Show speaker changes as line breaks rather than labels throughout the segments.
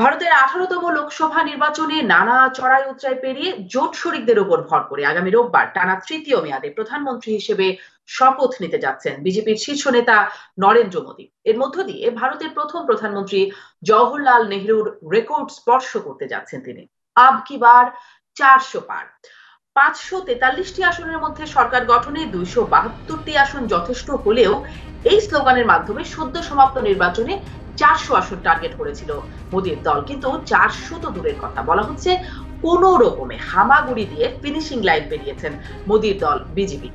ভারতের আঠারোতম লোকসভা নির্বাচনে নানা চড়াই উচ্চায় পেরিয়ে জোট শরিকদের উপর ভর করে আগামী রোববার টানা তৃতীয় মেয়াদে প্রধানমন্ত্রী হিসেবে শপথ নিতে যাচ্ছেন বিজেপির শীর্ষ নেতা নরেন্দ্র মোদী এর মধ্য দিয়ে ভারতের প্রথম প্রধানমন্ত্রী জওহরলাল নেহরুর রেকর্ড স্পর্শ করতে যাচ্ছেন তিনি আব কি বার চারশো পার পাঁচশো তেতাল্লিশটি আসনের মধ্যে সরকার গঠনে দুইশো বাহাত্তরটি আসন যথেষ্ট হলেও এই স্লোগানের মাধ্যমে সদ্য সমাপ্ত নির্বাচনে চারশো আসন টার্গেট করেছিল মোদীর দল কিন্তু চারশো তো দূরের কথা বলা হচ্ছে কোন রকমে হামাগুড়ি দিয়ে ফিনিশিং লাইন পেরিয়েছেন মোদীর দল বিজেপি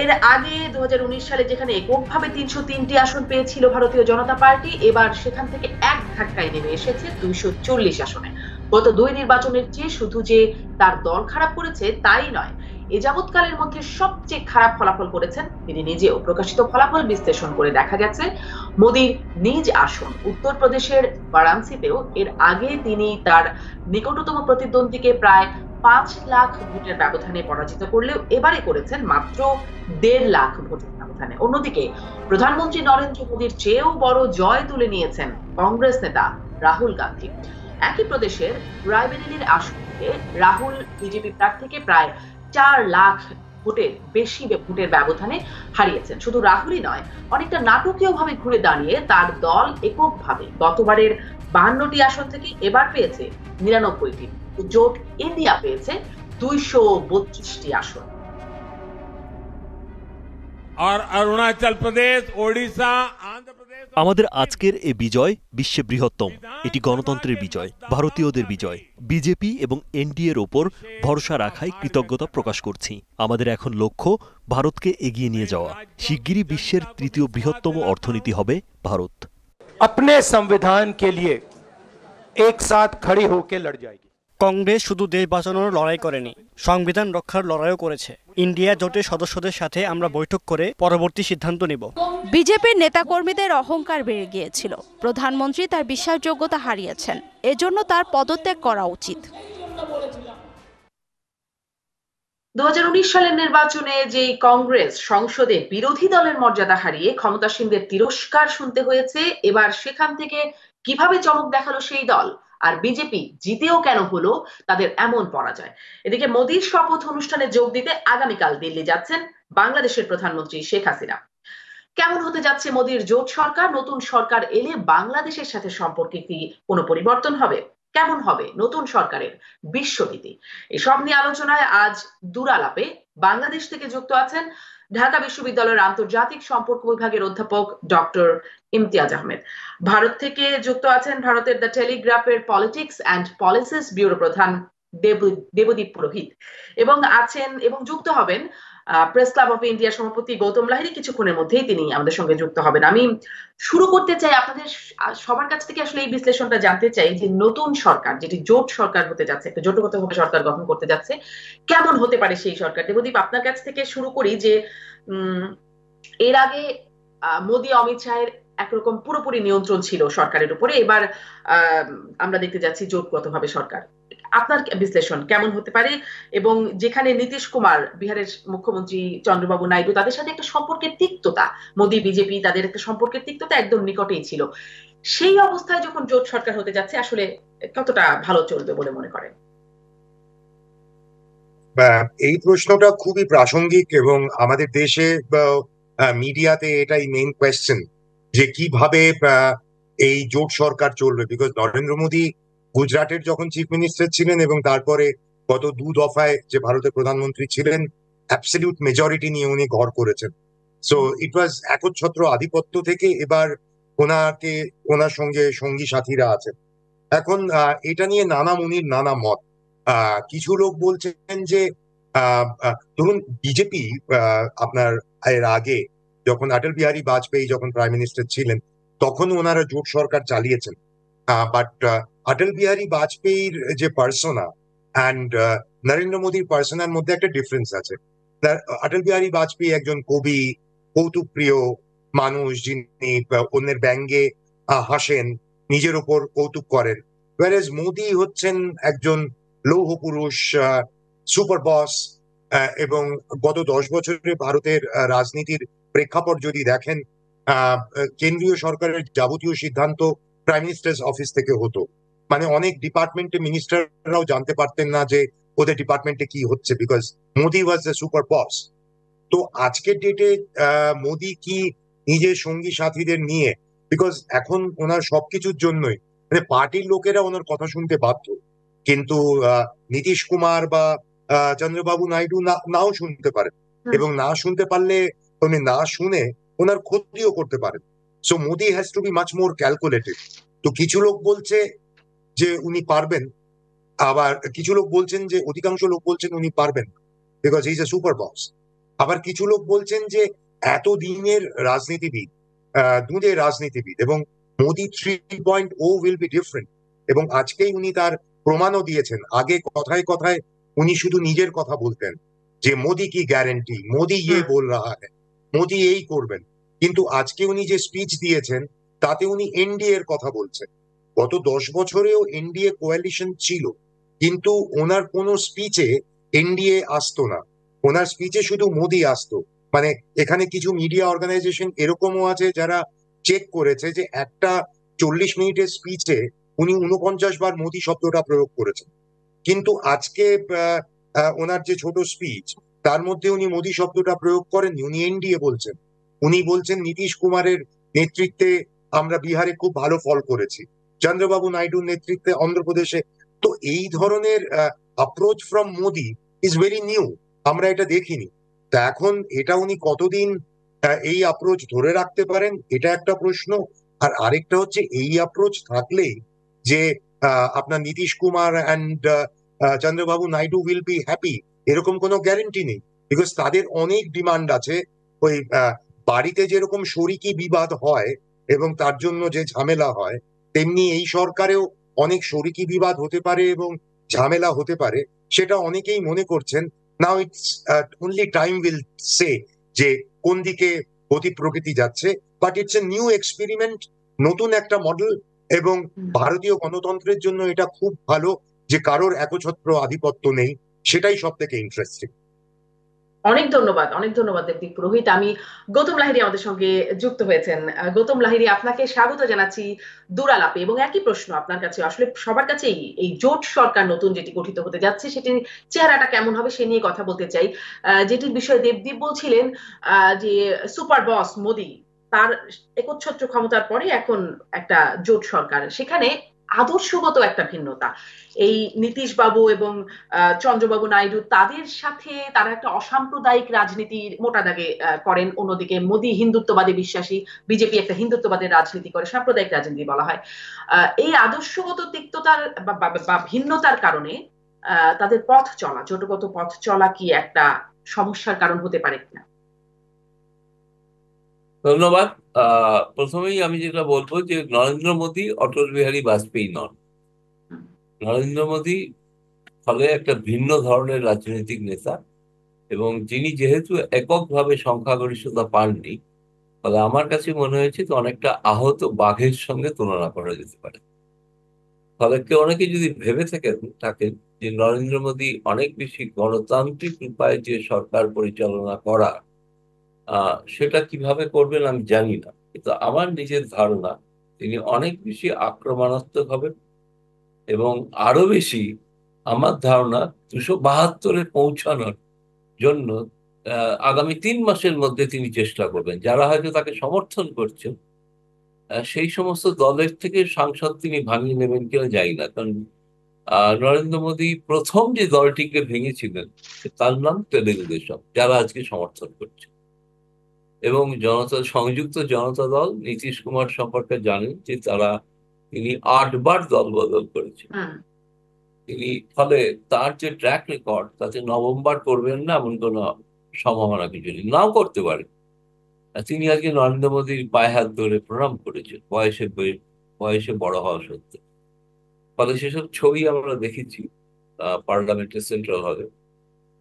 এর আগে দু সালে যেখানে এককভাবে তিনশো তিনটি আসন পেয়েছিল ভারতীয় জনতা পার্টি এবার সেখান থেকে এক ধাক্কায় নেমে এসেছে দুইশো চল্লিশ আসনে গত দুই নির্বাচনের চেয়ে শুধু যে তার দল খারাপ করেছে তাই নয় এ যাবৎকালের মধ্যে সবচেয়ে খারাপ ফলাফল করেছেন তিনি নিজেও প্রকাশিত ফলাফল বিশ্লেষণ করে দেখা গেছে মোদীর নিজ আসন উত্তরপ্রদেশের বারাণসীতেও এর আগে তিনি তার নিকটতম প্রতিদ্বন্দ্বীকে প্রায় পাঁচ লাখ ভোটের ব্যবধানে পরাজিত করলেও এবারে করেছেন মাত্র দেড় লাখ ভোটের ব্যবধানে অন্যদিকে প্রধানমন্ত্রী নরেন্দ্র মোদীর চেয়েও বড় জয় তুলে নিয়েছেন কংগ্রেস নেতা রাহুল গান্ধী একই প্রদেশের রায়বেরেলির আসন থেকে রাহুল বিজেপি প্রার্থীকে প্রায় চার লাখ ভোটের বেশি ভোটের ব্যবধানে হারিয়েছেন শুধু রাহুলই নয় অনেকটা নাটকীয়ভাবে ঘুরে দাঁড়িয়ে তার দল এককভাবে গতবারের বাহান্নটি আসন থেকে এবার পেয়েছে নিরানব্বইটি জোট ইন্ডিয়া পেয়েছে দুইশো বত্রিশটি আসন আর অরুণাচল
প্রদেশ ওড়িশা আন্ধ্র আমাদের আজকের এ বিজয় বিশ্বে বৃহত্তম এটি গণতন্ত্রের বিজয় ভারতীয়দের বিজয় বিজেপি এবং এনডিএর ওপর ভরসা রাখায় কৃতজ্ঞতা প্রকাশ করছি আমাদের এখন লক্ষ্য ভারতকে এগিয়ে নিয়ে যাওয়া শিগগিরই বিশ্বের তৃতীয় বৃহত্তম অর্থনীতি হবে ভারত
अपने সংবিধান কে লিয়ে
এক সাথ খড়ি হোকে लड़ जाएगी কংগ্রেস শুধু দেশ বাঁচানোর লড়াই করেনি সংবিধান রক্ষার লড়াইও করেছে ইন্ডিয়া জোটের সদস্যদের সাথে আমরা বৈঠক করে পরবর্তী সিদ্ধান্ত নিব
বিজেপির নেতাকর্মীদের অহংকার বেড়ে গিয়েছিল প্রধানমন্ত্রী তার বিশ্বাসযোগ্যতা হারিয়েছেন এজন্য তার পদত্যাগ করা উচিত দু হাজার উনিশ সালের নির্বাচনে যে কংগ্রেস সংসদে বিরোধী দলের মর্যাদা হারিয়ে ক্ষমতাসীনদের তিরস্কার শুনতে হয়েছে এবার সেখান থেকে কিভাবে চমক দেখালো সেই দল আর বিজেপি জিতেও কেন হলো তাদের এমন পরাজয় এদিকে মোদীর শপথ অনুষ্ঠানে যোগ দিতে আগামীকাল দিল্লি যাচ্ছেন বাংলাদেশের প্রধানমন্ত্রী শেখ হাসিনা কেমন হতে যাচ্ছে মোদীর জোট সরকার নতুন সরকার এলে বাংলাদেশের সাথে সম্পর্কে কি কোনো পরিবর্তন হবে কেমন হবে নতুন সরকারের বিশ্বনীতি এসব নিয়ে আলোচনায় আজ দুরালাপে বাংলাদেশ থেকে যুক্ত আছেন ঢাকা বিশ্ববিদ্যালয়ের আন্তর্জাতিক সম্পর্ক বিভাগের অধ্যাপক ডক্টর ইমতিয়াজ আহমেদ ভারত থেকে যুক্ত আছেন ভারতের দ্য টেলিগ্রাফের পলিটিক্স অ্যান্ড পলিসিস ব্যুরো প্রধান দেবদীপ পুরোহিত এবং আছেন এবং যুক্ত হবেন প্রেস ক্লাব অফ ইন্ডিয়ার সভাপতি গৌতম লাহিরি কিছুক্ষণের মধ্যেই তিনি আমাদের সঙ্গে যুক্ত হবেন আমি শুরু করতে চাই আপনাদের সবার কাছ থেকে আসলে এই বিশ্লেষণটা জানতে চাই যে নতুন সরকার যেটি জোট সরকার হতে যাচ্ছে একটা জোটগতভাবে সরকার গঠন করতে যাচ্ছে কেমন হতে পারে সেই সরকার দেবদীপ আপনার কাছ থেকে শুরু করি যে এর আগে মোদি অমিত শাহের একরকম পুরোপুরি নিয়ন্ত্রণ ছিল সরকারের উপরে এবার আমরা দেখতে যাচ্ছি জোটগতভাবে সরকার আপনার বিশ্লেষণ কেমন হতে পারে এবং যেখানে নীতিশ কুমার বিহারের মুখ্যমন্ত্রী চন্দ্রবাবু নাইডু তাদের সাথে একটা সম্পর্কের তিক্ততা মোদী বিজেপি তাদের একটা সম্পর্কের তিক্ততা একদম নিকটেই ছিল সেই অবস্থায় যখন জোট সরকার হতে যাচ্ছে আসলে কতটা ভালো চলবে বলে মনে করেন
হ্যাঁ, এই প্রশ্নটা খুবই প্রাসঙ্গিক এবং আমাদের দেশে হ্যাঁ, মিডিয়াতে এটাই মেইন কোয়েশ্চেন যে কিভাবে এই জোট সরকার চলবে বিকজ নরেন্দ্র মোদী গুজরাটের যখন চিফ মিনিস্টার ছিলেন এবং তারপরে গত দু দফায় যে ভারতের প্রধানমন্ত্রী ছিলেন অ্যাবসলিউট মেজরিটি নিয়ে উনি ঘর করেছেন সো ইট ওয়াজ একচ্ছত্র আধিপত্য থেকে এবার ওনাকে ওনার সঙ্গে সঙ্গী সাথীরা আছেন এখন এটা নিয়ে নানা মুনির নানা মত কিছু লোক বলছেন যে ধরুন বিজেপি আপনার এর আগে যখন অটল বিহারী বাজপেয়ী যখন প্রাইম মিনিস্টার ছিলেন তখন ওনারা জোট সরকার চালিয়েছেন বাট অটল বিহারী বাজপেয়ীর যে পার্সোনা অ্যান্ড নরেন্দ্র মোদীর পার্সোনার মধ্যে একটা ডিফারেন্স আছে অটল বিহারী বাজপেয়ী একজন কবি কৌতুকপ্রিয় মানুষ যিনি অন্যের ব্যঙ্গে হাসেন নিজের ওপর কৌতুক করেন ওয়ারেজ মোদি হচ্ছেন একজন লৌহ পুরুষ সুপার বস এবং গত দশ বছরে ভারতের রাজনীতির প্রেক্ষাপট যদি দেখেন কেন্দ্রীয় সরকারের যাবতীয় সিদ্ধান্ত প্রাইম মিনিস্টার অফিস থেকে হতো মানে অনেক ডিপার্টমেন্টে মিনিস্টাররাও জানতে পারতেন না যে ওদের ডিপার্টমেন্টে কি হচ্ছে because Modi was a super boss তো আজকের ডেটে মোদি কি নিজের সঙ্গী সাথীদের নিয়ে বিকজ এখন ওনার সবকিছুর জন্যই মানে পার্টির লোকেরা ওনার কথা শুনতে বাধ্য কিন্তু নীতিশ কুমার বা চন্দ্রবাবু নাইডু নাও শুনতে পারেন এবং না শুনতে পারলে উনি না শুনে ওনার ক্ষতিও করতে পারেন so Modi has to be much more calculated তো কিছু লোক বলছে যে উনি পারবেন আবার কিছু লোক বলছেন যে অধিকাংশ লোক বলছেন উনি পারবেন because is a super boss আবার কিছু লোক বলছেন যে এত দিনের রাজনীতিবিদ দুধের রাজনীতিবিদ এবং Modi three point O will be different এবং আজকেই উনি তার প্রমাণও দিয়েছেন আগে কথায় কথায় উনি শুধু নিজের কথা বলতেন যে মোদি কি গ্যারেন্টি মোদি ইয়ে বল রাহা হ্যাঁ মোদি এই করবেন কিন্তু আজকে উনি যে স্পিচ দিয়েছেন তাতে উনি এনডিএ এর কথা বলছেন গত দশ বছরেও এনডিএ কোয়ালিশন ছিল কিন্তু ওনার কোন স্পিচে এনডিএ আসতো না ওনার স্পিচে শুধু মোদি আসতো মানে এখানে কিছু মিডিয়া অর্গানাইজেশন এরকমও আছে যারা চেক করেছে যে একটা চল্লিশ মিনিটের স্পিচে উনি উনপঞ্চাশ বার মোদি শব্দটা প্রয়োগ করেছেন কিন্তু আজকে ওনার যে ছোট স্পিচ তার মধ্যে উনি মোদি শব্দটা প্রয়োগ করেন উনি এনডিএ বলছেন উনি বলছেন নীতিশ কুমারের নেতৃত্বে আমরা বিহারে খুব ভালো ফল করেছি চন্দ্রবাবু নাইডুর নেতৃত্বে অন্ধ্রপ্রদেশে তো এই ধরনের approach from Modi is very new আমরা এটা দেখিনি তা এখন এটা উনি কতদিন এই অ্যাপ্রোচ ধরে রাখতে পারেন এটা একটা প্রশ্ন আর আরেকটা হচ্ছে এই অ্যাপ্রোচ থাকলেই যে আপনার Nitish Kumar and Chandrababu Naidu will be happy এরকম কোনো গ্যারেন্টি নেই বিকজ তাদের অনেক ডিমান্ড আছে ওই বাড়িতে যেরকম শরিকি বিবাদ হয় এবং তার জন্য যে ঝামেলা হয় তেমনি এই সরকারেও অনেক শরিকি বিবাদ হতে পারে এবং ঝামেলা হতে পারে সেটা অনেকেই মনে করছেন now it's only time will say যে কোন দিকে অতি প্রকৃতি যাচ্ছে but it's a new experiment নতুন একটা মডেল এবং ভারতীয় গণতন্ত্রের জন্য এটা খুব ভালো যে কারোর একছত্র আধিপত্য নেই সেটাই সব থেকে ইন্টারেস্টিং
অনেক ধন্যবাদ অনেক ধন্যবাদ দেবদীপ পুরোহিত আমি গৌতম লাহিরি আমাদের সঙ্গে যুক্ত হয়েছেন গৌতম লাহিরি আপনাকে স্বাগত জানাচ্ছি দুরালাপে এবং একই প্রশ্ন আপনার কাছে আসলে সবার কাছেই এই জোট সরকার নতুন যেটি গঠিত হতে যাচ্ছে সেটির চেহারাটা কেমন হবে সে নিয়ে কথা বলতে চাই যেটির বিষয়ে দেবদীপ বলছিলেন যে সুপার বস মোদি তার একচ্ছত্র ক্ষমতার পরে এখন একটা জোট সরকার সেখানে আদর্শগত একটা ভিন্নতা এই নীতিশবাবু এবং চন্দ্রবাবু নাইডু তাদের সাথে তারা একটা অসাম্প্রদায়িক রাজনীতির মোটা দাগে করেন অন্যদিকে মোদি হিন্দুত্ববাদী বিশ্বাসী বিজেপি একটা হিন্দুত্ববাদের রাজনীতি করে সাম্প্রদায়িক রাজনীতি বলা হয় এই আদর্শগত তিক্ততার বা ভিন্নতার কারণে তাদের পথ চলা ছোটগত পথ চলা কি একটা সমস্যার কারণ হতে পারে কিনা
ধন্যবাদ প্রথমেই আমি যেটা বলবো যে নরেন্দ্র মোদী অটল বিহারী বাজপেয়ী নন নরেন্দ্র মোদী ফলে একটা ভিন্ন ধরনের রাজনৈতিক নেতা এবং যিনি যেহেতু এককভাবে সংখ্যাগরিষ্ঠতা পাননি ফলে আমার কাছে মনে হয়েছে তো অনেকটা আহত বাঘের সঙ্গে তুলনা করা যেতে পারে ফলে কেউ অনেকে যদি ভেবে থাকেন থাকেন যে নরেন্দ্র মোদী অনেক বেশি গণতান্ত্রিক উপায়ে যে সরকার পরিচালনা করা সেটা কিভাবে করবেন আমি জানি না কিন্তু আমার নিজের ধারণা তিনি অনেক বেশি আক্রমণাত্মক হবেন এবং আরো বেশি আমার ধারণা দুশো বাহাত্তরে পৌঁছানোর জন্য আগামী তিন মাসের মধ্যে তিনি চেষ্টা করবেন যারা হয়তো তাকে সমর্থন করছেন সেই সমস্ত দলের থেকে সাংসদ তিনি ভাঙিয়ে নেবেন কেউ যাই না কারণ নরেন্দ্র মোদী প্রথম যে দলটিকে ভেঙেছিলেন তার নাম তেলেগু দেশম যারা আজকে সমর্থন করছে এবং জনতা সংযুক্ত জনতা দল নীতিশ কুমার সম্পর্কে জানেন যে তারা তিনি আটবার দল বদল করেছেন হ্যাঁ। তিনি ফলে তার যে ট্র্যাক রেকর্ড তাতে নভেম্বর করবেন না এমন কোন সম্ভাবনা কিছু নেই নাও করতে পারেন তিনি আজকে নরেন্দ্র মোদীর পায়ে হাত ধরে প্রণাম করেছেন বয়সে বয়সে বড় হওয়া সত্ত্বেও ফলে সেসব ছবি আমরা দেখেছি পার্লামেন্টের সেন্ট্রাল হলে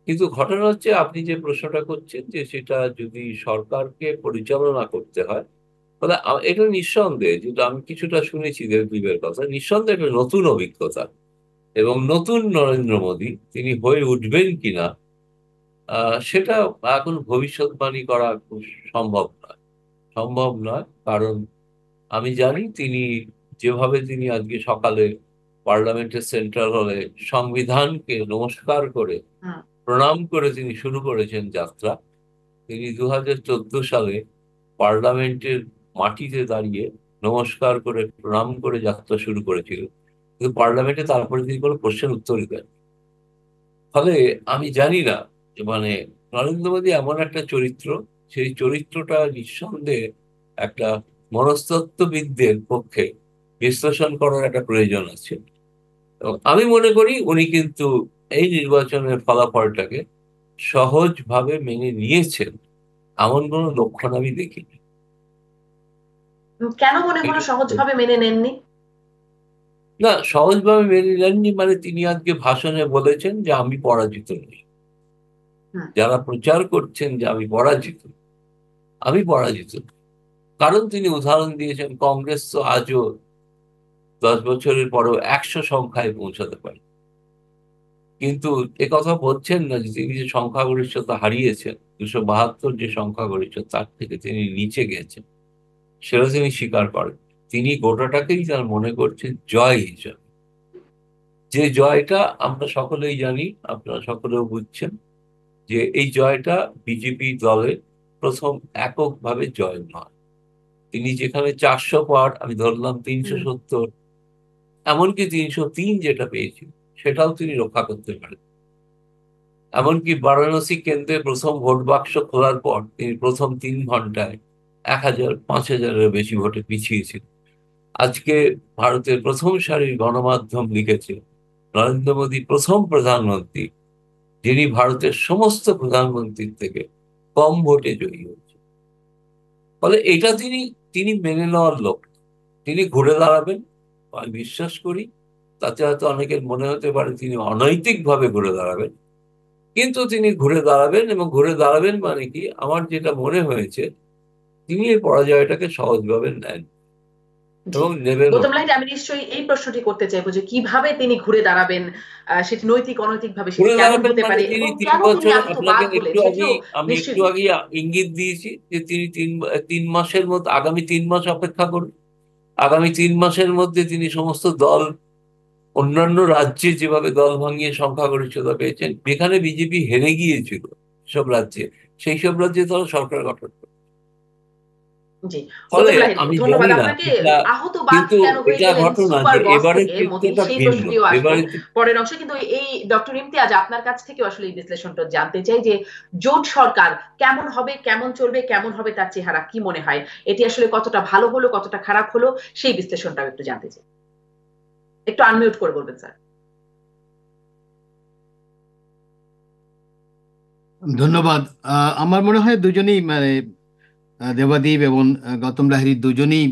কিন্তু ঘটনা হচ্ছে আপনি যে প্রশ্নটা করছেন যে সেটা যদি সরকারকে পরিচালনা করতে হয় মানে এটা নিঃসন্দেহে যেটা আমি কিছুটা শুনেছি দেবদ্বীপের কথা নিঃসন্দেহে একটা নতুন অভিজ্ঞতা এবং নতুন নরেন্দ্র মোদী তিনি হয়ে উঠবেন কিনা সেটা এখন ভবিষ্যৎবাণী করা সম্ভব নয় সম্ভব নয় কারণ আমি জানি তিনি যেভাবে তিনি আজকে সকালে পার্লামেন্টের সেন্ট্রাল হলে সংবিধানকে নমস্কার করে হ্যাঁ। প্রণাম করে তিনি শুরু করেছেন যাত্রা তিনি দু সালে পার্লামেন্টের মাটিতে দাঁড়িয়ে নমস্কার করে প্রণাম করে যাত্রা শুরু করেছিল কিন্তু পার্লামেন্টে তারপরে তিনি কোনো প্রশ্নের উত্তরই দেন ফলে আমি জানি না মানে নরেন্দ্র মোদী এমন একটা চরিত্র সেই চরিত্রটা নিঃসন্দেহে একটা মনস্তত্ত্ববিদদের পক্ষে বিশ্লেষণ করার একটা প্রয়োজন আছে এবং আমি মনে করি উনি কিন্তু এই নির্বাচনের ফলাফলটাকে সহজভাবে মেনে নিয়েছেন এমন কোনো লক্ষণ আমি দেখিনি
কেন মনে করো সহজভাবে মেনে নেননি না
সহজভাবে মেনে নেননি মানে তিনি আজকে ভাষণে বলেছেন যে আমি পরাজিত নই যারা প্রচার করছেন যে আমি পরাজিত আমি পরাজিত কারণ তিনি উদাহরণ দিয়েছেন কংগ্রেস তো আজও দশ বছরের পরও একশো সংখ্যায় পৌঁছাতে পারে কিন্তু এ কথা বলছেন না যে তিনি যে সংখ্যাগরিষ্ঠতা হারিয়েছেন দুশো বাহাত্তর যে সংখ্যাগরিষ্ঠ তার থেকে তিনি নিচে গেছেন সেটা তিনি স্বীকার করেন তিনি গোটাটাকেই তার মনে করছেন জয় হিসাবে যে জয়টা আমরা সকলেই জানি আপনারা সকলেও বুঝছেন যে এই জয়টা বিজেপি দলের প্রথম এককভাবে জয় নয় তিনি যেখানে চারশো পার আমি ধরলাম তিনশো সত্তর এমনকি তিনশো তিন যেটা পেয়েছিল সেটাও তিনি রক্ষা করতে পারেন এমনকি বারাণসী কেন্দ্রে প্রথম ভোট বাক্স খোলার পর তিনি প্রথম তিন ঘন্টায় এক হাজার পাঁচ হাজারের বেশি ভোটে পিছিয়ে ছিল আজকে ভারতের প্রথম সারির গণমাধ্যম লিখেছে নরেন্দ্র মোদী প্রথম প্রধানমন্ত্রী যিনি ভারতের সমস্ত প্রধানমন্ত্রীর থেকে কম ভোটে জয়ী হয়েছে ফলে এটা তিনি তিনি মেনে নেওয়ার লোক তিনি ঘুরে দাঁড়াবেন আমি বিশ্বাস করি তাতে হয়তো অনেকের মনে হতে পারে তিনি অনৈতিকভাবে ঘুরে দাঁড়াবেন কিন্তু তিনি ঘুরে দাঁড়াবেন এবং ঘুরে দাঁড়াবেন মানে কি আমার যেটা মনে হয়েছে তিনি এই পরাজয়টাকে সহজভাবে নেন
আমি নিশ্চয়ই এই প্রশ্নটি করতে চাইবো যে কিভাবে তিনি ঘুরে দাঁড়াবেন সেটি নৈতিক অনৈতিক ভাবে মানে তিন
একটু আগে ইঙ্গিত দিয়েছি যে তিনি তিন মাসের মধ্যে আগামী তিন মাস অপেক্ষা করুন আগামী তিন মাসের মধ্যে তিনি সমস্ত দল অন্যান্য রাজ্যে যেভাবে দল ভাঙিয়ে সংখ্যাগরিষ্ঠতা পেয়েছেন যেখানে বিজেপি হেরে গিয়েছিল সব রাজ্যে সেই সব রাজ্যে তারা সরকার গঠন
আপনার কাছ থেকে আসলে বিশ্লেষণটা জানতে চাই যে জোট সরকার কেমন হবে কেমন চলবে কেমন হবে তার চেহারা কি মনে হয় এটি আসলে কতটা ভালো হলো কতটা খারাপ হলো সেই বিশ্লেষণটা একটু জানতে চাই একটু আনমিউট করে বলবেন স্যার
ধন্যবাদ আমার মনে হয় দুজনেই মানে দেবাদীপ এবং গৌতম লাহিরি দুজনেই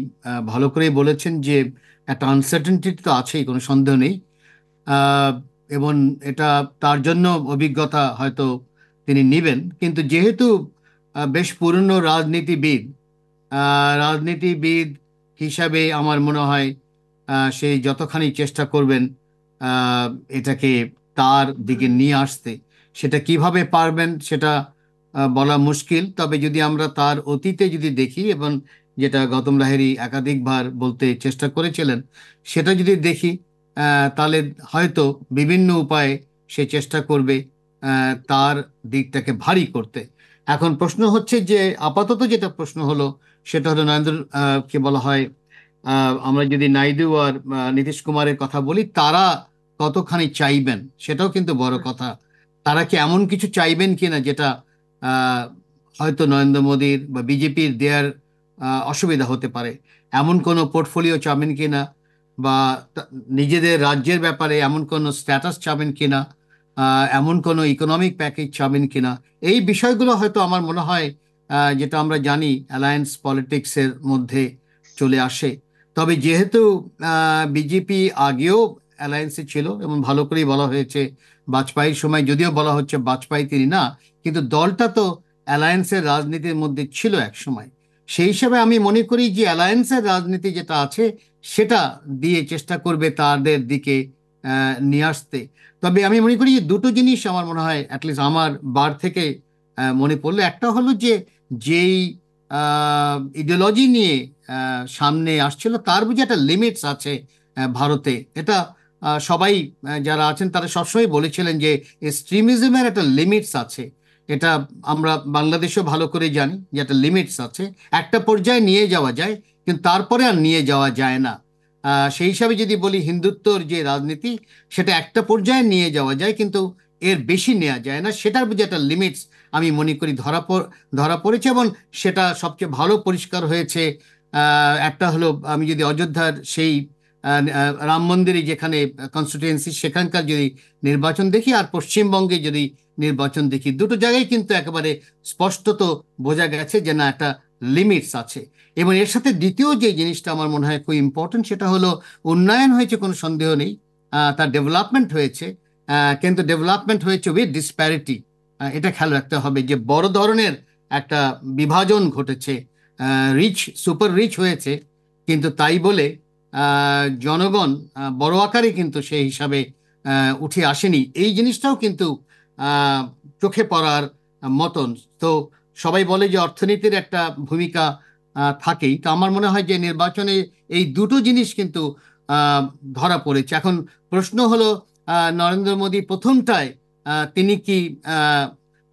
ভালো করেই বলেছেন যে একটা আনসার্টেনটি তো আছেই কোনো সন্দেহ নেই এবং এটা তার জন্য অভিজ্ঞতা হয়তো তিনি নেবেন কিন্তু যেহেতু বেশ পুরনো রাজনীতিবিদ রাজনীতিবিদ হিসাবে আমার মনে হয় সেই যতখানি চেষ্টা করবেন এটাকে তার দিকে নিয়ে আসতে সেটা কিভাবে পারবেন সেটা বলা মুশকিল তবে যদি আমরা তার অতীতে যদি দেখি এবং যেটা গৌতম লাহেরি একাধিকবার বলতে চেষ্টা করেছিলেন সেটা যদি দেখি তাহলে হয়তো বিভিন্ন উপায়ে সে চেষ্টা করবে তার দিকটাকে ভারী করতে এখন প্রশ্ন হচ্ছে যে আপাতত যেটা প্রশ্ন হলো সেটা হলো নরেন্দ্র কে বলা হয় আমরা যদি নাইডু আর নীতিশ কুমারের কথা বলি তারা কতখানি চাইবেন সেটাও কিন্তু বড় কথা তারা কি এমন কিছু চাইবেন কিনা যেটা হয়তো নরেন্দ্র মোদীর বা বিজেপির দেয়ার অসুবিধা হতে পারে এমন কোনো পোর্টফোলিও চাবেন কিনা বা নিজেদের রাজ্যের ব্যাপারে এমন কোনো স্ট্যাটাস চাবেন কিনা এমন কোনো ইকোনমিক প্যাকেজ চাবেন কিনা এই বিষয়গুলো হয়তো আমার মনে হয় যেটা আমরা জানি অ্যালায়েন্স পলিটিক্সের মধ্যে চলে আসে তবে যেহেতু বিজেপি আগেও অ্যালায়েন্সে ছিল এবং ভালো করেই বলা হয়েছে বাজপেয়ীর সময় যদিও বলা হচ্ছে বাজপেয়ী তিনি না কিন্তু দলটা তো অ্যালায়েন্সের রাজনীতির মধ্যে ছিল এক সময় সেই হিসাবে আমি মনে করি যে অ্যালায়েন্সের রাজনীতি যেটা আছে সেটা দিয়ে চেষ্টা করবে তাদের দিকে নিয়ে আসতে তবে আমি মনে করি যে দুটো জিনিস আমার মনে হয় অ্যাটলিস্ট আমার বার থেকে মনে পড়লো একটা হলো যে যেই ইডিওলজি নিয়ে সামনে আসছিল তার বুঝে একটা লিমিটস আছে ভারতে এটা সবাই যারা আছেন তারা সবসময় বলেছিলেন যে স্ট্রিমিজমের একটা লিমিটস আছে এটা আমরা বাংলাদেশেও ভালো করে জানি যে একটা লিমিটস আছে একটা পর্যায়ে নিয়ে যাওয়া যায় কিন্তু তারপরে আর নিয়ে যাওয়া যায় না সেই হিসাবে যদি বলি হিন্দুত্বর যে রাজনীতি সেটা একটা পর্যায়ে নিয়ে যাওয়া যায় কিন্তু এর বেশি নেওয়া যায় না সেটার যে একটা লিমিটস আমি মনে করি ধরা ধরা পড়েছে এবং সেটা সবচেয়ে ভালো পরিষ্কার হয়েছে একটা হলো আমি যদি অযোধ্যার সেই রাম মন্দিরে যেখানে কনস্টিটুয়েন্সি সেখানকার যদি নির্বাচন দেখি আর পশ্চিমবঙ্গে যদি নির্বাচন দেখি দুটো জায়গায় কিন্তু একেবারে স্পষ্টত বোঝা গেছে যে না একটা লিমিটস আছে এবং এর সাথে দ্বিতীয় যে জিনিসটা আমার মনে হয় খুব ইম্পর্টেন্ট সেটা হলো উন্নয়ন হয়েছে কোনো সন্দেহ নেই তার ডেভেলপমেন্ট হয়েছে কিন্তু ডেভেলপমেন্ট হয়েছে উইথ ডিসপ্যারিটি এটা খেয়াল রাখতে হবে যে বড় ধরনের একটা বিভাজন ঘটেছে রিচ সুপার রিচ হয়েছে কিন্তু তাই বলে জনগণ বড় আকারে কিন্তু সেই হিসাবে উঠে আসেনি এই জিনিসটাও কিন্তু চোখে পড়ার মতন তো সবাই বলে যে অর্থনীতির একটা ভূমিকা থাকেই তো আমার মনে হয় যে নির্বাচনে এই দুটো জিনিস কিন্তু ধরা পড়েছে এখন প্রশ্ন হলো নরেন্দ্র মোদী প্রথমটায় তিনি কি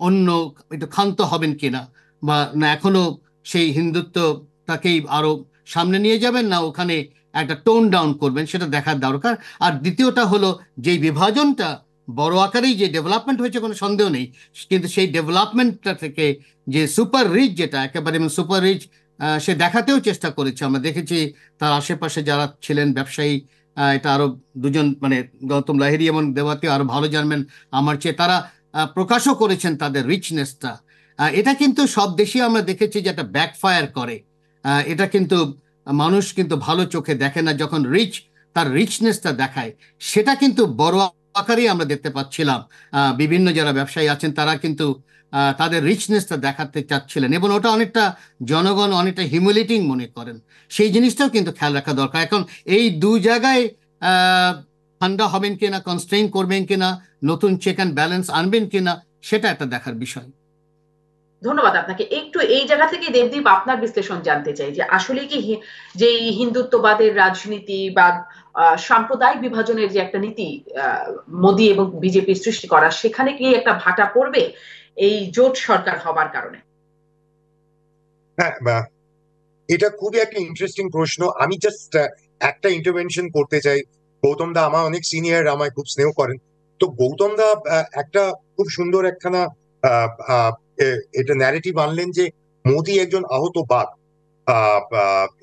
অন্য একটু ক্ষান্ত হবেন কিনা বা না এখনো সেই হিন্দুত্বটাকেই আরো সামনে নিয়ে যাবেন না ওখানে একটা টোন ডাউন করবেন সেটা দেখার দরকার আর দ্বিতীয়টা হলো যে বিভাজনটা বড় আকারেই যে ডেভেলপমেন্ট হয়েছে কোনো সন্দেহ নেই কিন্তু সেই ডেভেলপমেন্টটা থেকে যে সুপার রিচ যেটা একেবারে সুপার মানে রিচ সে দেখাতেও চেষ্টা করেছে আমরা দেখেছি তার আশেপাশে যারা ছিলেন ব্যবসায়ী এটা আরও দুজন মানে গৌতম লাহিরি এবং দেবাতি আরও ভালো জানবেন আমার চেয়ে তারা প্রকাশও করেছেন তাদের রিচনেসটা এটা কিন্তু সব দেশে আমরা দেখেছি যে একটা ব্যাকফায়ার করে এটা কিন্তু মানুষ কিন্তু ভালো চোখে দেখে না যখন রিচ তার রিচনেসটা দেখায় সেটা কিন্তু বড় আকারে আমরা দেখতে পাচ্ছিলাম বিভিন্ন যারা ব্যবসায়ী আছেন তারা কিন্তু তাদের রিচনেসটা দেখাতে চাচ্ছিলেন এবং ওটা অনেকটা জনগণ অনেকটা হিউমিলেটিং মনে করেন সেই জিনিসটাও কিন্তু খেয়াল রাখা দরকার এখন এই দু জায়গায় ঠান্ডা হবেন কিনা কনস্ট্রেন করবেন কিনা নতুন চেক অ্যান্ড ব্যালেন্স আনবেন কিনা সেটা একটা দেখার বিষয়
ধন্যবাদ আপনাকে একটু এই জায়গা থেকে দেবদীপ আপনার বিশ্লেষণ জানতে চাই যে আসলে কি যে হিন্দুত্ববাদের রাজনীতি বা সাম্প্রদায়িক বিভাজনের যে একটা নীতি মোদি এবং বিজেপি সৃষ্টি করা সেখানে কি একটা ভাটা পড়বে এই জোট সরকার হবার কারণে
হ্যাঁ এটা খুবই একটা ইন্টারেস্টিং প্রশ্ন আমি জাস্ট একটা ইন্টারভেনশন করতে চাই গৌতম দা আমার অনেক সিনিয়র আমায় খুব স্নেহ করেন তো গৌতম দা একটা খুব সুন্দর একখানা এটা ন্যারেটিভ আনলেন যে মোদি একজন আহত বাঘ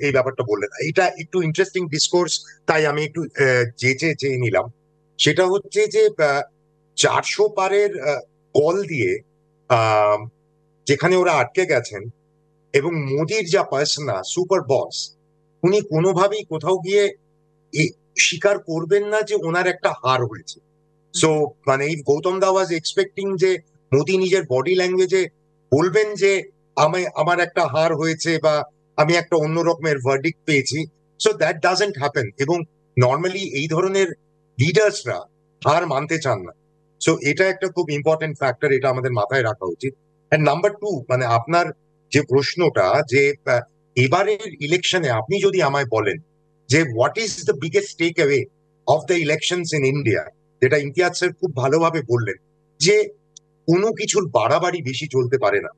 এই ব্যাপারটা বললেন এটা একটু ইন্টারেস্টিং ডিসকোর্স তাই আমি একটু যে যে চেয়ে নিলাম সেটা হচ্ছে যে চারশো পারের কল দিয়ে যেখানে ওরা আটকে গেছেন এবং মোদির যা পার্সনা সুপার বস উনি কোনোভাবেই কোথাও গিয়ে স্বীকার করবেন না যে ওনার একটা হার হয়েছে সো মানে গৌতম দা ওয়াজ এক্সপেক্টিং যে মোদী নিজের বডি ল্যাঙ্গুয়েজে বলবেন যে আমি আমার একটা হার হয়েছে বা আমি একটা অন্য রকমের ভার্ডিক পেয়েছি সো দ্যাট ডাজেন্ট হ্যাপেন এবং নর্মালি এই ধরনের লিডার্সরা হার মানতে চান না সো এটা একটা খুব ইম্পর্টেন্ট ফ্যাক্টর এটা আমাদের মাথায় রাখা উচিত অ্যান্ড নাম্বার টু মানে আপনার যে প্রশ্নটা যে এবারের ইলেকশনে আপনি যদি আমায় বলেন যে what is the biggest takeaway of the elections in India যেটা ইমতিয়াজ স্যার খুব ভালোভাবে বললেন যে কোনো কিছুর বাড়াবাড়ি বেশি চলতে পারে না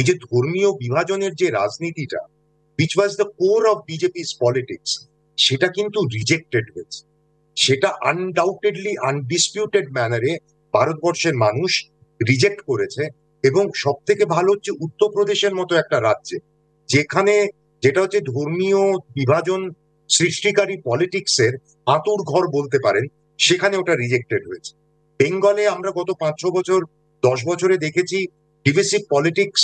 এই যে ধর্মীয় বিভাজনের যে রাজনীতিটা which was the core of BJP's politics সেটা কিন্তু রিজেক্টেড হয়েছে সেটা আনডাউটেডলি আনডিসপিউটেড ম্যানারে ভারতবর্ষের মানুষ রিজেক্ট করেছে এবং সব থেকে ভালো হচ্ছে উত্তরপ্রদেশের মতো একটা রাজ্যে যেখানে যেটা হচ্ছে ধর্মীয় বিভাজন সৃষ্টিকারী পলিটিক্স এর আতুর ঘর বলতে পারেন সেখানে ওটা রিজেক্টেড হয়েছে বেঙ্গলে আমরা গত পাঁচ ছ বছর দশ বছরে দেখেছি ডিভিসিভ পলিটিক্স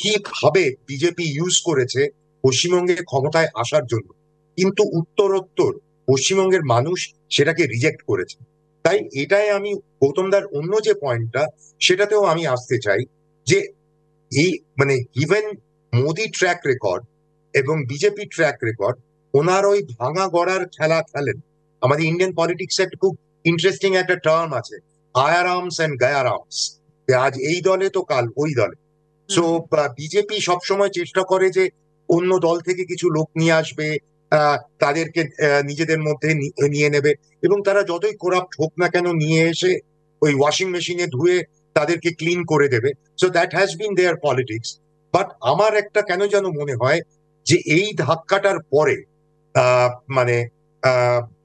কিভাবে বিজেপি ইউজ করেছে পশ্চিমবঙ্গে ক্ষমতায় আসার জন্য কিন্তু উত্তরোত্তর পশ্চিমবঙ্গের মানুষ সেটাকে রিজেক্ট করেছে তাই এটাই আমি গৌতমদার অন্য যে পয়েন্টটা সেটাতেও আমি আসতে চাই যে এই মানে ইভেন মোদি ট্র্যাক রেকর্ড এবং বিজেপি ট্র্যাক রেকর্ড ওনার ওই ভাঙা গড়ার খেলা খেলেন আমাদের ইন্ডিয়ান পলিটিক্স একটা খুব ইন্টারেস্টিং একটা টার্ম আছে আয়ারামস অ্যান্ড গায়ারামস আজ এই দলে তো কাল ওই দলে সো বিজেপি সবসময় চেষ্টা করে যে অন্য দল থেকে কিছু লোক নিয়ে আসবে তাদেরকে নিজেদের মধ্যে নিয়ে নেবে এবং তারা যতই করাপ্ট হোক না কেন নিয়ে এসে ওই ওয়াশিং মেশিনে ধুয়ে তাদেরকে ক্লিন করে দেবে so that has been their politics but আমার একটা কেন যেন মনে হয় যে এই ধাক্কাটার পরে মানে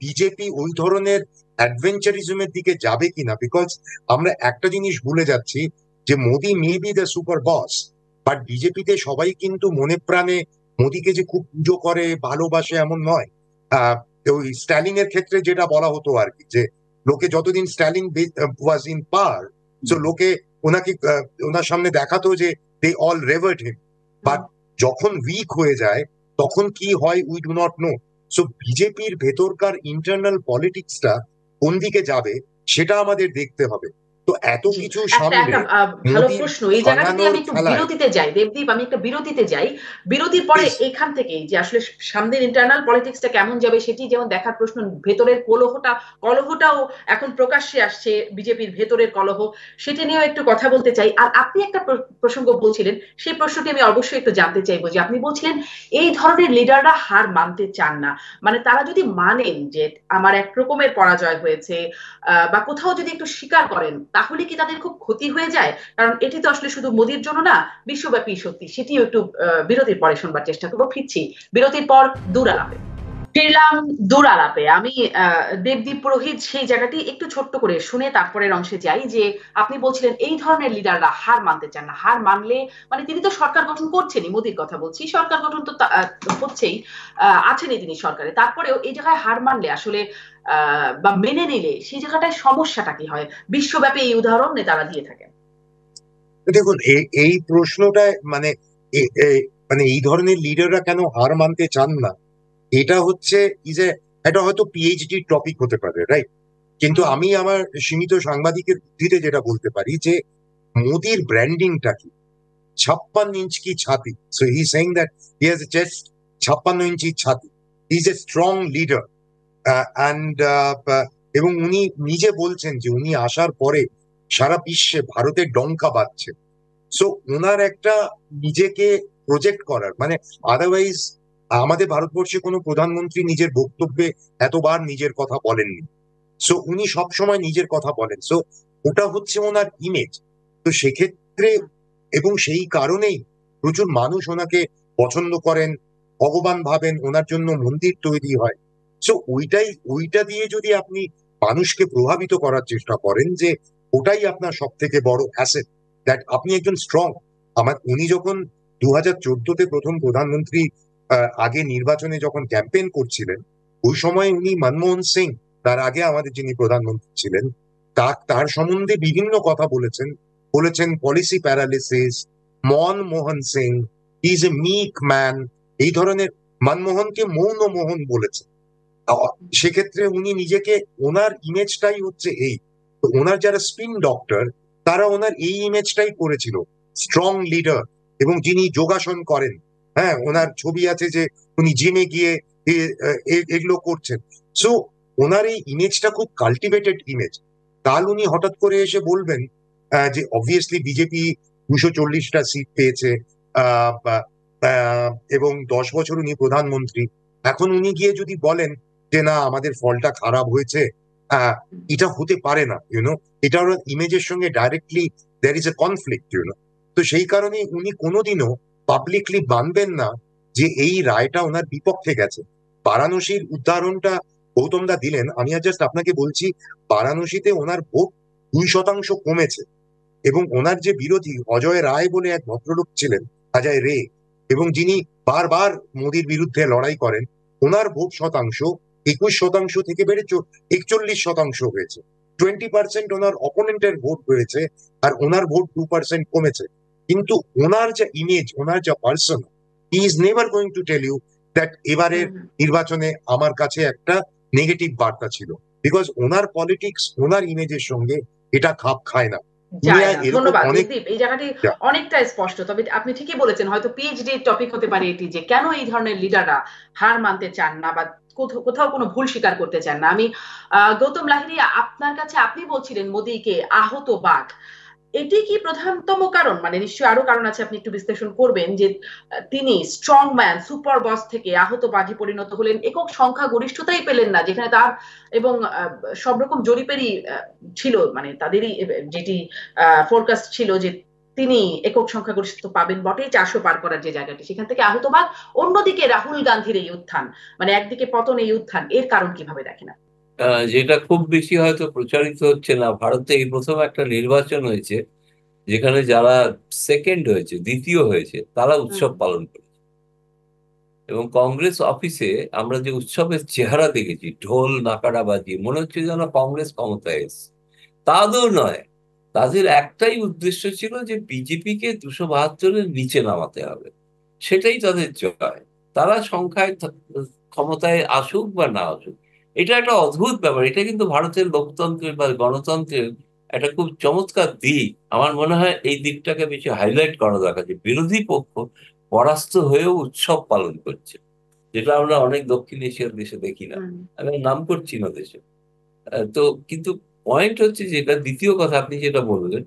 বিজেপি ওই ধরনের অ্যাডভেঞ্চারিজমের দিকে যাবে কিনা বিকজ আমরা একটা জিনিস ভুলে যাচ্ছি যে Modi may be the super boss but বিজেপিতে সবাই কিন্তু মনে প্রাণে মোদিকে যে খুব পুজো করে ভালোবাসে এমন নয় ওই স্ট্যালিং এর ক্ষেত্রে যেটা বলা হতো আর কি যে লোকে যতদিন স্ট্যালিং ওয়াজ ইন পার তো লোকে ওনাকে ওনার সামনে দেখাতো যে they all revered him but যখন উইক হয়ে যায় তখন কি হয় we do not know so বিজেপির ভেতরকার ইন্টারনাল পলিটিক্সটা কোন দিকে যাবে সেটা আমাদের দেখতে হবে তো এত কিছু আচ্ছা, ভালো প্রশ্ন এই জায়গাটাতে আমি একটু বিরতিতে
যাই দেবদীপ আমি একটা বিরতিতে যাই বিরতির পরে এখান থেকে যে আসলে সামনের ইন্টারনাল পলিটিক্সটা কেমন যাবে সেটি যেমন দেখার প্রশ্ন ভেতরের কলহটা কলহটাও এখন প্রকাশ্যে আসছে বিজেপির ভেতরের কলহ সেটা নিয়েও একটু কথা বলতে চাই আর আপনি একটা প্রসঙ্গ বলছিলেন সেই প্রশ্নটি আমি অবশ্যই একটু জানতে চাইবো যে আপনি বলছিলেন এই ধরনের লিডাররা হার মানতে চান না মানে তারা যদি মানেন যে আমার এক রকমের পরাজয় হয়েছে বা কোথাও যদি একটু স্বীকার করেন তাহলে কি তাদের খুব ক্ষতি হয়ে যায় কারণ এটি তো আসলে শুধু মোদির জন্য না বিশ্বব্যাপী সত্যি সেটিও একটু বিরতির পরে শোনবার চেষ্টা করবো ফিরছি বিরতির পর দূর আলাপে ফিরলাম দূর আলাপে আমি দেবদীপ পুরোহিত সেই জায়গাটি একটু ছোট্ট করে শুনে তারপরের অংশে যাই যে আপনি বলছিলেন এই ধরনের লিডাররা হার মানতে চান না হার মানলে মানে তিনি তো সরকার গঠন করছেনই মোদির কথা বলছি সরকার গঠন তো হচ্ছেই আছেনই তিনি সরকারে তারপরেও এই জায়গায় হার মানলে আসলে বা মেনে নিলে সেই জায়গাটায় সমস্যাটা কি হয় বিশ্বব্যাপী এই উদাহরণ নেতারা দিয়ে থাকেন
দেখুন এই প্রশ্নটা মানে মানে এই ধরনের লিডাররা কেন হার মানতে চান না এটা হচ্ছে ইজ এ এটা হয়তো পিএইচডি টপিক হতে পারে রাইট কিন্তু আমি আমার সীমিত সাংবাদিকের বুদ্ধিতে যেটা বলতে পারি যে মোদির ব্র্যান্ডিংটা কি ছাপ্পান্ন ইঞ্চ কি ছাতি so he saying that he has just ছাপ্পান্ন ইঞ্চি ছাতি is a strong leader and এবং উনি নিজে বলছেন যে উনি আসার পরে সারা বিশ্বে ভারতের ডঙ্কা বাজছে সো ওনার একটা নিজেকে প্রজেক্ট করার মানে আদারওয়াইজ আমাদের ভারতবর্ষে কোনো প্রধানমন্ত্রী নিজের বক্তব্যে এতবার নিজের কথা বলেননি সো উনি সবসময় নিজের কথা বলেন সো ওটা হচ্ছে ওনার ইমেজ তো সেক্ষেত্রে এবং সেই কারণেই প্রচুর মানুষ ওনাকে পছন্দ করেন ভগবান ভাবেন ওনার জন্য মন্দির তৈরি হয় সো ওইটাই ওইটা দিয়ে যদি আপনি মানুষকে প্রভাবিত করার চেষ্টা করেন যে ওটাই আপনার সব থেকে বড় অ্যাসেট দ্যাট আপনি একজন স্ট্রং আমার উনি যখন দু হাজার চোদ্দতে প্রথম প্রধানমন্ত্রী আগে নির্বাচনে যখন ক্যাম্পেন করছিলেন ওই সময় উনি মনমোহন সিং তার আগে আমাদের যিনি প্রধানমন্ত্রী ছিলেন তা তার সম্বন্ধে বিভিন্ন কথা বলেছেন বলেছেন policy paralysis Manmohan Singh is a meek man এই ধরনের মনমোহনকে মৌন মোহন বলেছেন সেক্ষেত্রে উনি নিজেকে ওনার ইমেজটাই হচ্ছে এই ওনার যারা স্পিন ডক্টর তারা ওনার এই ইমেজটাই করেছিল স্ট্রং লিডার এবং যিনি যোগাসন করেন হ্যাঁ ওনার ছবি আছে যে উনি জিমে গিয়ে এগুলো করছেন সো ওনার এই ইমেজটা খুব কাল্টিভেটেড ইমেজ কাল উনি হঠাৎ করে এসে বলবেন যে অবভিয়াসলি বিজেপি দুশো চল্লিশটা সিট পেয়েছে এবং দশ বছর উনি প্রধানমন্ত্রী এখন উনি গিয়ে যদি বলেন যে না আমাদের ফলটা খারাপ হয়েছে এটা হতে পারে না ইউনো এটা ইমেজের সঙ্গে directly there is a conflict you know তো সেই কারণে উনি কোনোদিনও পাবলিকলি বানবেন না যে এই রায়টা ওনার বিপক্ষে গেছে বারাণসীর উদাহরণটা গৌতম দা দিলেন আমি আর জাস্ট আপনাকে বলছি বারাণসীতে ওনার ভোট দুই শতাংশ কমেছে এবং ওনার যে বিরোধী অজয় রায় বলে এক ভদ্রলোক ছিলেন অজয় রে এবং যিনি বারবার মোদীর বিরুদ্ধে লড়াই করেন ওনার ভোট শতাংশ একুশ শতাংশ থেকে বেড়ে একচল্লিশ শতাংশ হয়েছে টোয়েন্টি পার্সেন্ট ওনার অপোনেন্টের ভোট বেড়েছে আর ওনার ভোট টু পার্সেন্ট কমেছে কিন্তু ওনার যা ইমেজ ওনার যা person he is never going to tell you that এবারের নির্বাচনে আমার কাছে একটা নেগেটিভ বার্তা ছিল বিকজ ওনার পলিটিক্স ওনার ইমেজের সঙ্গে এটা খাপ খায় না
এই জায়গাটি অনেকটা স্পষ্ট তবে আপনি ঠিকই বলেছেন হয়তো পিএইচডি টপিক হতে পারে এটি যে কেন এই ধরনের লিডাররা হার মানতে চান না বা কোথাও কোনো ভুল স্বীকার করতে চান না আমি গৌতম লাহিড়ি আপনার কাছে আপনি বলছিলেন মোদীকে আহত বাঘ এটি কি প্রধানতম কারণ মানে নিশ্চয়ই আরো কারণ আছে আপনি একটু বিশ্লেষণ করবেন যে তিনি স্ট্রং ম্যান সুপার বস থেকে আহত বাঘে পরিণত হলেন একক সংখ্যা গরিষ্ঠতাই পেলেন না যেখানে তার এবং সব রকম জরিপেরই ছিল মানে তাদেরই যেটি ফোরকাস্ট ছিল যে তিনি একক সংখ্যা গরিষ্ঠ পাবেন বটেই চারশো পার করার যে জায়গাটি সেখান থেকে আহত আহতবাদ অন্যদিকে রাহুল গান্ধীর এই উত্থান মানে একদিকে পতন এই উত্থান এর কারণ কিভাবে দেখেন আপনি
যেটা খুব বেশি হয়তো প্রচারিত হচ্ছে না ভারতে এই প্রথম একটা নির্বাচন হয়েছে যেখানে যারা সেকেন্ড হয়েছে দ্বিতীয় হয়েছে তারা উৎসব পালন করেছে এবং কংগ্রেস অফিসে আমরা যে উৎসবের চেহারা দেখেছি ঢোল বাজি মনে হচ্ছে যেন কংগ্রেস ক্ষমতায় এসছে তাদের নয় তাদের একটাই উদ্দেশ্য ছিল যে বিজেপিকে দুশো বাহাত্তরের নিচে নামাতে হবে সেটাই তাদের জয় তারা সংখ্যায় ক্ষমতায় আসুক বা না আসুক এটা একটা অদ্ভুত ব্যাপার এটা কিন্তু ভারতের লোকতন্ত্রের বা গণতন্ত্রের একটা খুব চমৎকার দিক আমার মনে হয় এই দিকটাকে বেশি হাইলাইট করা দরকার যে বিরোধী পক্ষ পরাস্ত হয়েও উৎসব পালন করছে যেটা আমরা অনেক দক্ষিণ এশিয়ার দেশে দেখি না আমি নাম করছি না দেশে তো কিন্তু পয়েন্ট হচ্ছে যেটা দ্বিতীয় কথা আপনি যেটা বললেন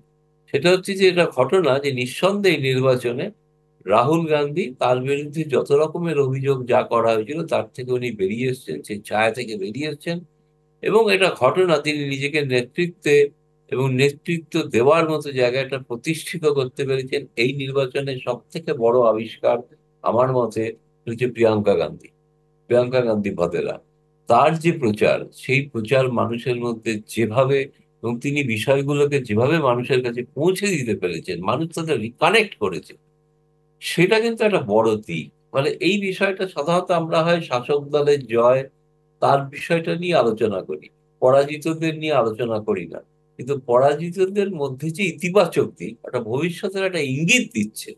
সেটা হচ্ছে যে এটা ঘটনা যে নিঃসন্দেহে নির্বাচনে রাহুল গান্ধী তার বিরুদ্ধে যত রকমের অভিযোগ যা করা হয়েছিল তার থেকে উনি বেরিয়ে এসছেন সেই ছায়া থেকে বেরিয়ে এসছেন এবং এটা ঘটনা তিনি নিজেকে নেতৃত্বে এবং নেতৃত্ব দেওয়ার মতো জায়গাটা প্রতিষ্ঠিত করতে পেরেছেন এই নির্বাচনে সব থেকে বড় আবিষ্কার আমার মতে হচ্ছে প্রিয়াঙ্কা গান্ধী প্রিয়াঙ্কা গান্ধী ভদেরা তার যে প্রচার সেই প্রচার মানুষের মধ্যে যেভাবে এবং তিনি বিষয়গুলোকে যেভাবে মানুষের কাছে পৌঁছে দিতে পেরেছেন মানুষ তাদের রিকানেক্ট করেছে সেটা কিন্তু একটা বড় দিক মানে এই বিষয়টা সাধারণত আমরা হয় শাসক দলের জয় তার বিষয়টা নিয়ে আলোচনা করি পরাজিতদের নিয়ে আলোচনা করি না কিন্তু পরাজিতদের মধ্যে যে ইতিবাচক দিক একটা ভবিষ্যতের একটা ইঙ্গিত দিচ্ছে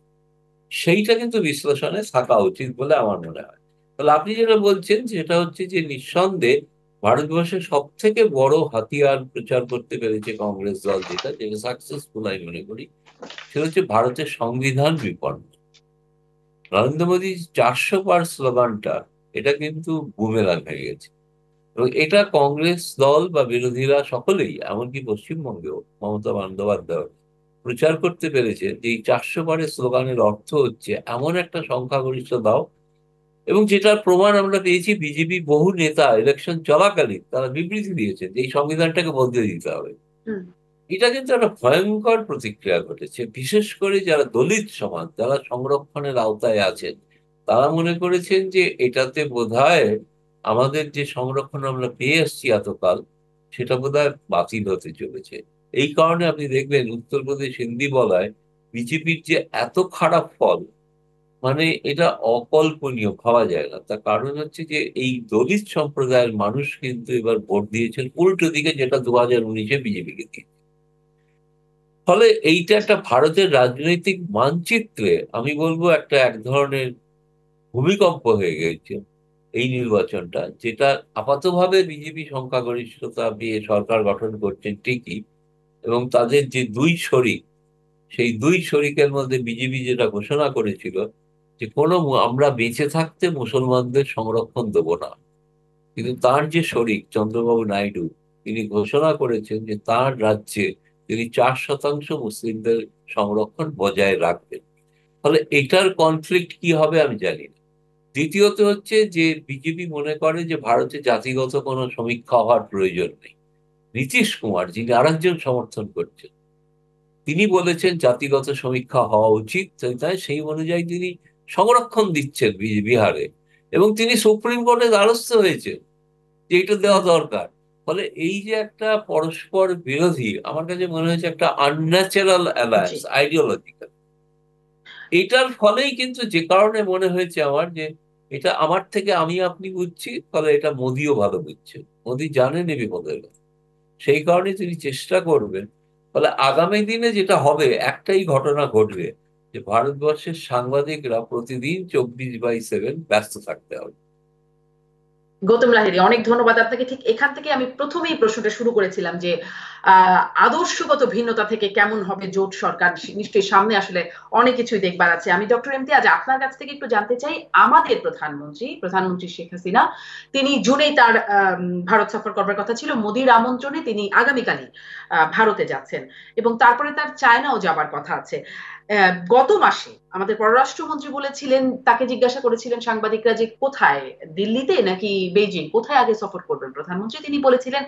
সেইটা কিন্তু বিশ্লেষণে থাকা উচিত বলে আমার মনে হয় তাহলে আপনি যেটা বলছেন সেটা হচ্ছে যে নিঃসন্দেহে ভারতবর্ষের সব থেকে বড় হাতিয়ার প্রচার করতে পেরেছে কংগ্রেস দল যেটা যেটা সাকসেসফুল আমি মনে করি সেটা হচ্ছে ভারতের সংবিধান বিপন্ন নরেন্দ্র মোদী চারশো পার স্লোগানটা এটা কিন্তু বুমেরাং হয়ে গেছে এবং এটা কংগ্রেস দল বা বিরোধীরা সকলেই এমনকি পশ্চিমবঙ্গেও মমতা বন্দ্যোপাধ্যায় প্রচার করতে পেরেছে যে এই চারশো পারের স্লোগানের অর্থ হচ্ছে এমন একটা সংখ্যাগরিষ্ঠ দাও এবং যেটার প্রমাণ আমরা পেয়েছি বিজেপি বহু নেতা ইলেকশন চলাকালীন তারা বিবৃতি দিয়েছে যে এই সংবিধানটাকে বদলে দিতে হবে এটা কিন্তু একটা ভয়ঙ্কর প্রতিক্রিয়া ঘটেছে বিশেষ করে যারা দলিত সমাজ যারা সংরক্ষণের আওতায় আছেন তারা মনে করেছেন যে এটাতে বোধ আমাদের যে সংরক্ষণ আমরা পেয়ে আসছি এতকাল সেটা বোধ বাতিল হতে চলেছে এই কারণে আপনি দেখবেন উত্তরপ্রদেশ হিন্দি বলায় বিজেপির যে এত খারাপ ফল মানে এটা অকল্পনীয় ভাবা যায় না তার কারণ হচ্ছে যে এই দলিত সম্প্রদায়ের মানুষ কিন্তু এবার ভোট দিয়েছেন উল্টো দিকে যেটা দু হাজার উনিশে বিজেপিকে দিয়েছে ফলে এইটা একটা ভারতের রাজনৈতিক মানচিত্রে আমি বলবো একটা এক ধরনের ভূমিকম্প হয়ে গেছে এই নির্বাচনটা যেটা আপাতভাবে বিজেপি সংখ্যাগরিষ্ঠতা দিয়ে সরকার গঠন করছেন ঠিকই এবং তাদের যে দুই শরিক সেই দুই শরিকের মধ্যে বিজেপি যেটা ঘোষণা করেছিল যে কোনো আমরা বেঁচে থাকতে মুসলমানদের সংরক্ষণ দেব না কিন্তু তার যে শরিক চন্দ্রবাবু নাইডু তিনি ঘোষণা করেছেন যে তার রাজ্যে তিনি চার শতাংশ মুসলিমদের সংরক্ষণ বজায় রাখবেন ফলে এটার কনফ্লিক্ট কি হবে আমি জানি না দ্বিতীয়ত হচ্ছে যে বিজেপি মনে করে যে ভারতে জাতিগত কোনো সমীক্ষা হওয়ার প্রয়োজন নেই নীতিশ কুমার যিনি আরেকজন সমর্থন করছেন তিনি বলেছেন জাতিগত সমীক্ষা হওয়া উচিত তাই সেই অনুযায়ী তিনি সংরক্ষণ দিচ্ছেন বিহারে এবং তিনি সুপ্রিম কোর্টে দ্বারস্থ হয়েছেন যে এটা দেওয়া দরকার ফলে এই যে একটা পরস্পর বিরোধী আমার কাছে মনে হয়েছে একটা আনন্যাচারাল অ্যালায়েন্স আইডিওলজিক্যাল এটার ফলেই কিন্তু যে কারণে মনে হয়েছে আমার যে এটা আমার থেকে আমি আপনি বুঝছি ফলে এটা মোদিও ভালো বুঝছেন মোদি জানেন এ বিপদের সেই কারণে তিনি চেষ্টা করবেন ফলে আগামী দিনে যেটা হবে একটাই ঘটনা ঘটবে যে ভারতবর্ষের সাংবাদিকরা প্রতিদিন চব্বিশ বাই সেভেন ব্যস্ত থাকতে হবে
গৌতম লাহিরি অনেক ধন্যবাদ আপনাকে ঠিক এখান থেকে আমি প্রথমেই প্রশ্নটা শুরু করেছিলাম যে আদর্শগত ভিন্নতা থেকে কেমন হবে জোট সরকার নিশ্চয়ই সামনে আসলে অনেক কিছুই দেখবার আছে আমি ডক্টর ইমতিয়াজ আপনার কাছ থেকে একটু জানতে চাই আমাদের প্রধানমন্ত্রী প্রধানমন্ত্রী শেখ হাসিনা তিনি জুনেই তার ভারত সফর করবার কথা ছিল মোদির আমন্ত্রণে তিনি আগামীকালই ভারতে যাচ্ছেন এবং তারপরে তার চায়নাও যাবার কথা আছে গত মাসে আমাদের পররাষ্ট্রমন্ত্রী বলেছিলেন তাকে জিজ্ঞাসা করেছিলেন সাংবাদিকরা যে কোথায় দিল্লিতে নাকি বেইজিং কোথায় আগে সফর করবেন প্রধানমন্ত্রী তিনি বলেছিলেন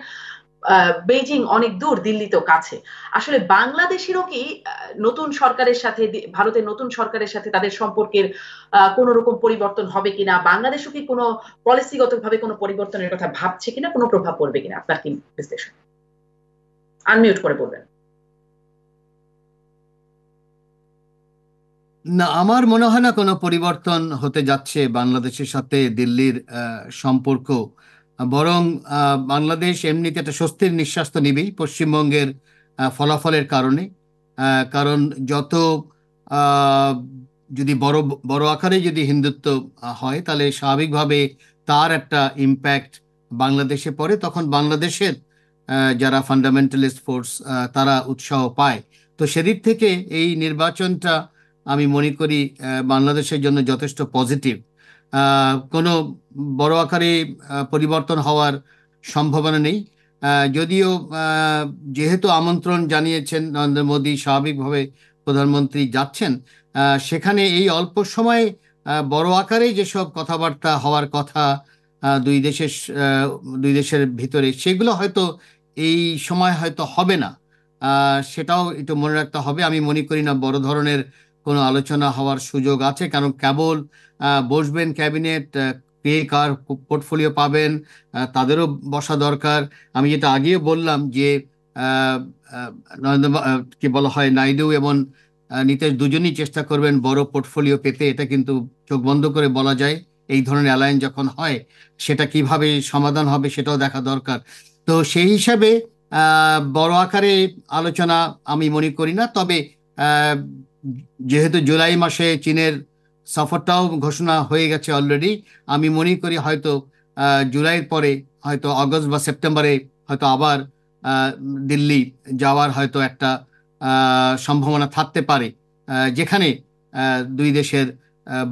বেইজিং অনেক দূর দিল্লি তো কাছে আসলে বাংলাদেশেরও কি নতুন সরকারের সাথে ভারতের নতুন সরকারের সাথে তাদের সম্পর্কের কোন রকম পরিবর্তন হবে কিনা বাংলাদেশও কি কোনো পলিসিগত ভাবে কোনো পরিবর্তনের কথা ভাবছে কিনা কোনো প্রভাব পড়বে কিনা আপনার কি বিশ্লেষণ
আনমিউট করে বলবেন না আমার মনে হয় না কোনো পরিবর্তন হতে যাচ্ছে বাংলাদেশের সাথে দিল্লির সম্পর্ক বরং বাংলাদেশ এমনিতে একটা স্বস্তির নিঃশ্বাস তো নিবেই পশ্চিমবঙ্গের ফলাফলের কারণে কারণ যত যদি বড় বড় আকারে যদি হিন্দুত্ব হয় তাহলে স্বাভাবিকভাবে তার একটা ইম্প্যাক্ট বাংলাদেশে পড়ে তখন বাংলাদেশের যারা ফান্ডামেন্টালিস্ট ফোর্স তারা উৎসাহ পায় তো সেদিক থেকে এই নির্বাচনটা আমি মনে করি বাংলাদেশের জন্য যথেষ্ট পজিটিভ কোনো বড় আকারে পরিবর্তন হওয়ার সম্ভাবনা নেই যদিও যেহেতু আমন্ত্রণ জানিয়েছেন নরেন্দ্র মোদী স্বাভাবিকভাবে প্রধানমন্ত্রী যাচ্ছেন সেখানে এই অল্প সময়ে বড় আকারে যেসব কথাবার্তা হওয়ার কথা দুই দেশের দুই দেশের ভিতরে সেগুলো হয়তো এই সময় হয়তো হবে না সেটাও একটু মনে রাখতে হবে আমি মনে করি না বড় ধরনের কোনো আলোচনা হওয়ার সুযোগ আছে কারণ কেবল বসবেন ক্যাবিনেট কে কার পোর্টফোলিও পাবেন তাদেরও বসা দরকার আমি যেটা আগেও বললাম যে কি বলা হয় নাইডু এবং নীতিশ দুজনই চেষ্টা করবেন বড় পোর্টফোলিও পেতে এটা কিন্তু চোখ বন্ধ করে বলা যায় এই ধরনের অ্যালায়েন্স যখন হয় সেটা কিভাবে সমাধান হবে সেটাও দেখা দরকার তো সেই হিসাবে বড় আকারে আলোচনা আমি মনে করি না তবে যেহেতু জুলাই মাসে চীনের সফরটাও ঘোষণা হয়ে গেছে অলরেডি আমি মনে করি হয়তো জুলাইয়ের পরে হয়তো আগস্ট বা সেপ্টেম্বরে হয়তো আবার দিল্লি যাওয়ার হয়তো একটা সম্ভাবনা থাকতে পারে যেখানে দুই দেশের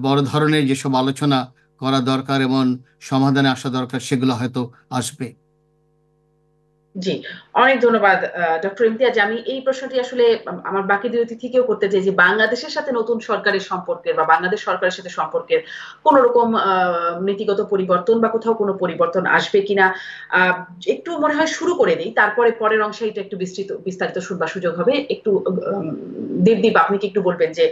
বড় ধরনের যেসব আলোচনা করা দরকার এবং সমাধানে আসা দরকার সেগুলো হয়তো আসবে
জি অনেক ধন্যবাদ ডক্টর ইমতিয়াজ আমি এই প্রশ্নটি আসলে আমার বাকি দুই অতিথিকেও করতে চাই যে বাংলাদেশের সাথে নতুন সরকারের সম্পর্কের বা বাংলাদেশ সরকারের সাথে সম্পর্কের কোন রকম নীতিগত পরিবর্তন বা কোথাও কোনো পরিবর্তন আসবে কিনা একটু মনে হয় শুরু করে দিই তারপরে পরের অংশে এটা একটু বিস্তৃত বিস্তারিত শুনবার সুযোগ হবে একটু দীপদীপ আপনি কি একটু বলবেন যে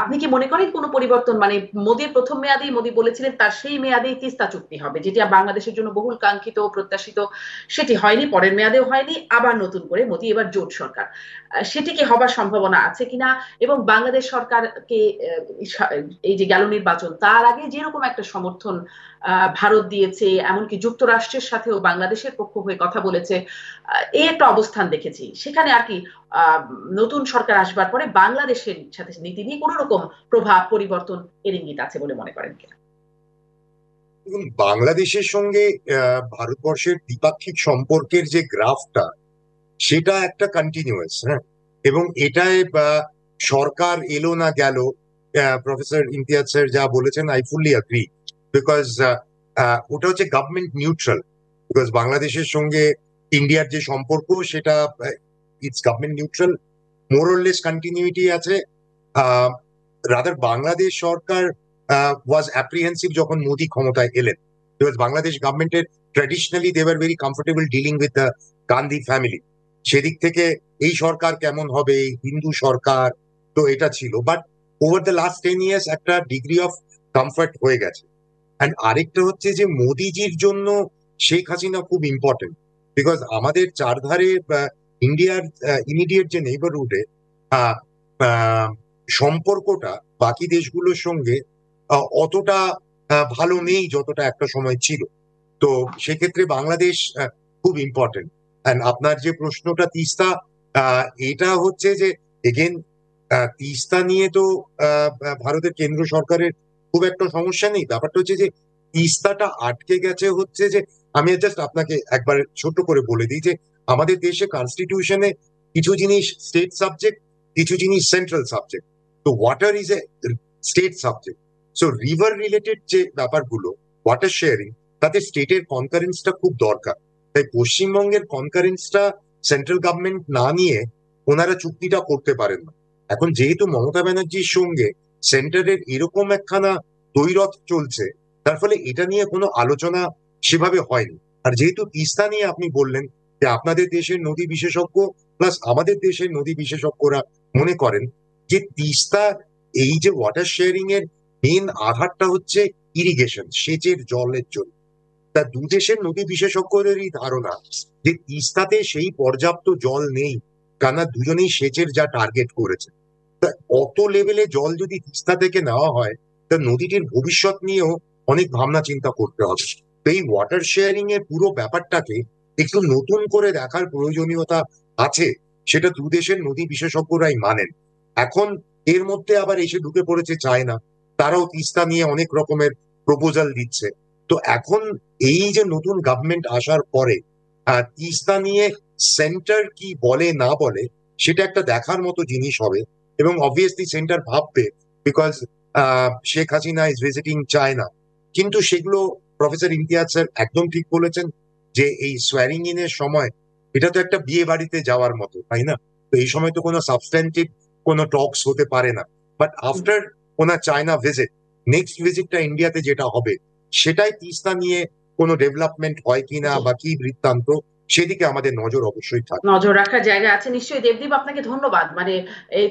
আপনি কি মনে করেন কোনো পরিবর্তন মানে মোদীর প্রথম মেয়াদেই মোদী বলেছিলেন তার সেই মেয়াদেই তিস্তা চুক্তি হবে যেটি বাংলাদেশের জন্য বহুল কাঙ্ক্ষিত প্রত্যাশিত সেটি হয়নি পরের মেয়াদেও হয়নি আবার নতুন করে মোদী এবার জোট সরকার সেটি কি হবার সম্ভাবনা আছে কিনা এবং বাংলাদেশ সরকারকে এই যে গেল নির্বাচন তার আগে যেরকম একটা সমর্থন ভারত দিয়েছে এমনকি যুক্তরাষ্ট্রের সাথেও বাংলাদেশের পক্ষ হয়ে কথা বলেছে এই একটা অবস্থান দেখেছি সেখানে আর কি নতুন সরকার আসবার পরে বাংলাদেশের সাথে নীতি নিয়ে কোন রকম প্রভাব পরিবর্তন এর ইঙ্গিত আছে বলে মনে করেন কিনা
বাংলাদেশের সঙ্গে ভারতবর্ষের দ্বিপাক্ষিক সম্পর্কের যে গ্রাফটা সেটা একটা কন্টিনিউয়াস হ্যাঁ এবং এটাই সরকার এলো না গেল প্রফেসর ইমতিয়াজ স্যার যা বলেছেন I fully agree because uh, uh, ওটা হচ্ছে গভর্নমেন্ট নিউট্রাল বিকজ বাংলাদেশের সঙ্গে ইন্ডিয়ার যে সম্পর্ক সেটা it's government neutral more or less continuity আছে রাদার uh, বাংলাদেশ সরকার ওয়াজ অ্যাপ্রিহেন্সিভ যখন মোদি ক্ষমতায় এলেন বিকজ বাংলাদেশ গভর্নমেন্টের traditionally they were very comfortable dealing with the Gandhi family সেদিক থেকে এই সরকার কেমন হবে হিন্দু সরকার তো এটা ছিল but over the last ten years একটা ডিগ্রি অফ কমফর্ট হয়ে গেছে আরেকটা হচ্ছে যে মোদিজির জন্য শেখ হাসিনা খুব ইম্পর্টেন্ট বিকজ আমাদের চারধারে ইন্ডিয়ার ইমিডিয়েট যে নেইবারহুডে সম্পর্কটা বাকি দেশগুলোর সঙ্গে অতটা ভালো নেই যতটা একটা সময় ছিল তো সেক্ষেত্রে বাংলাদেশ খুব ইম্পর্টেন্ট অ্যান্ড আপনার যে প্রশ্নটা তিস্তা এটা হচ্ছে যে এগেন তিস্তা নিয়ে তো ভারতের কেন্দ্র সরকারের খুব একটা সমস্যা নেই ব্যাপারটা হচ্ছে যে ইস্তাটা আটকে গেছে হচ্ছে যে আমি জাস্ট আপনাকে একবার ছোট করে বলে দিই যে আমাদের দেশে কনস্টিটিউশনে কিছু জিনিস স্টেট সাবজেক্ট কিছু জিনিস সেন্ট্রাল সাবজেক্ট তো water is a state subject so river related যে ব্যাপারগুলো ওয়াটার শেয়ারিং তাতে স্টেটের কনকারেন্সটা খুব দরকার তাই পশ্চিমবঙ্গের কনকারেন্সটা সেন্ট্রাল গভর্নমেন্ট না নিয়ে ওনারা চুক্তিটা করতে পারেন না এখন যেহেতু মমতা ব্যানার্জির সঙ্গে সেন্টারের এরকম একখানা দৈরথ চলছে তার ফলে এটা নিয়ে কোনো আলোচনা সেভাবে হয়নি আর যেহেতু তিস্তা নিয়ে আপনি বললেন যে আপনাদের দেশের নদী বিশেষজ্ঞ প্লাস আমাদের দেশের নদী বিশেষজ্ঞরা মনে করেন যে তিস্তা এই যে ওয়াটার শেয়ারিং এর মেন আধারটা হচ্ছে ইরিগেশন সেচের জলের জন্য তা দু দেশের নদী বিশেষজ্ঞদেরই ধারণা যে তিস্তাতে সেই পর্যাপ্ত জল নেই কারণ দুজনেই সেচের যা টার্গেট করেছে অত লেভেলে জল যদি তিস্তা থেকে নেওয়া হয় তা নদীটির ভবিষ্যৎ নিয়েও অনেক ভাবনা চিন্তা করতে হবে তো এই ওয়াটার শেয়ারিং এর পুরো ব্যাপারটাকে একটু নতুন করে দেখার প্রয়োজনীয়তা আছে সেটা দুদেশের নদী বিশেষজ্ঞরাই মানেন এখন এর মধ্যে আবার এসে ঢুকে পড়েছে চায়না তারাও তিস্তা নিয়ে অনেক রকমের প্রপোজাল দিচ্ছে তো এখন এই যে নতুন গভর্নমেন্ট আসার পরে তিস্তা নিয়ে সেন্টার কি বলে না বলে সেটা একটা দেখার মতো জিনিস হবে এবং অবভিয়াসলি সেন্টার ভাববে because Sheikh Hasina is visiting China কিন্তু সেগুলো প্রফেসর ইমতিয়াজ স্যার একদম ঠিক বলেছেন যে এই সোয়ারিং ইন এর সময় এটা তো একটা বিয়ে বাড়িতে যাওয়ার মতো তাই না তো এই সময় তো কোনো সাবস্ট্যান্টিভ কোনো টক্স হতে পারে না বাট আফটার ওনার চায়না ভিজিট নেক্সট ভিজিটটা ইন্ডিয়াতে যেটা হবে সেটাই তিস্তা নিয়ে কোনো ডেভেলপমেন্ট হয় কিনা বা কি বৃত্তান্ত সেদিকে আমাদের নজর অবশ্যই থাকে নজর
রাখার জায়গা আছে নিশ্চয়ই দেবদীপ আপনাকে ধন্যবাদ মানে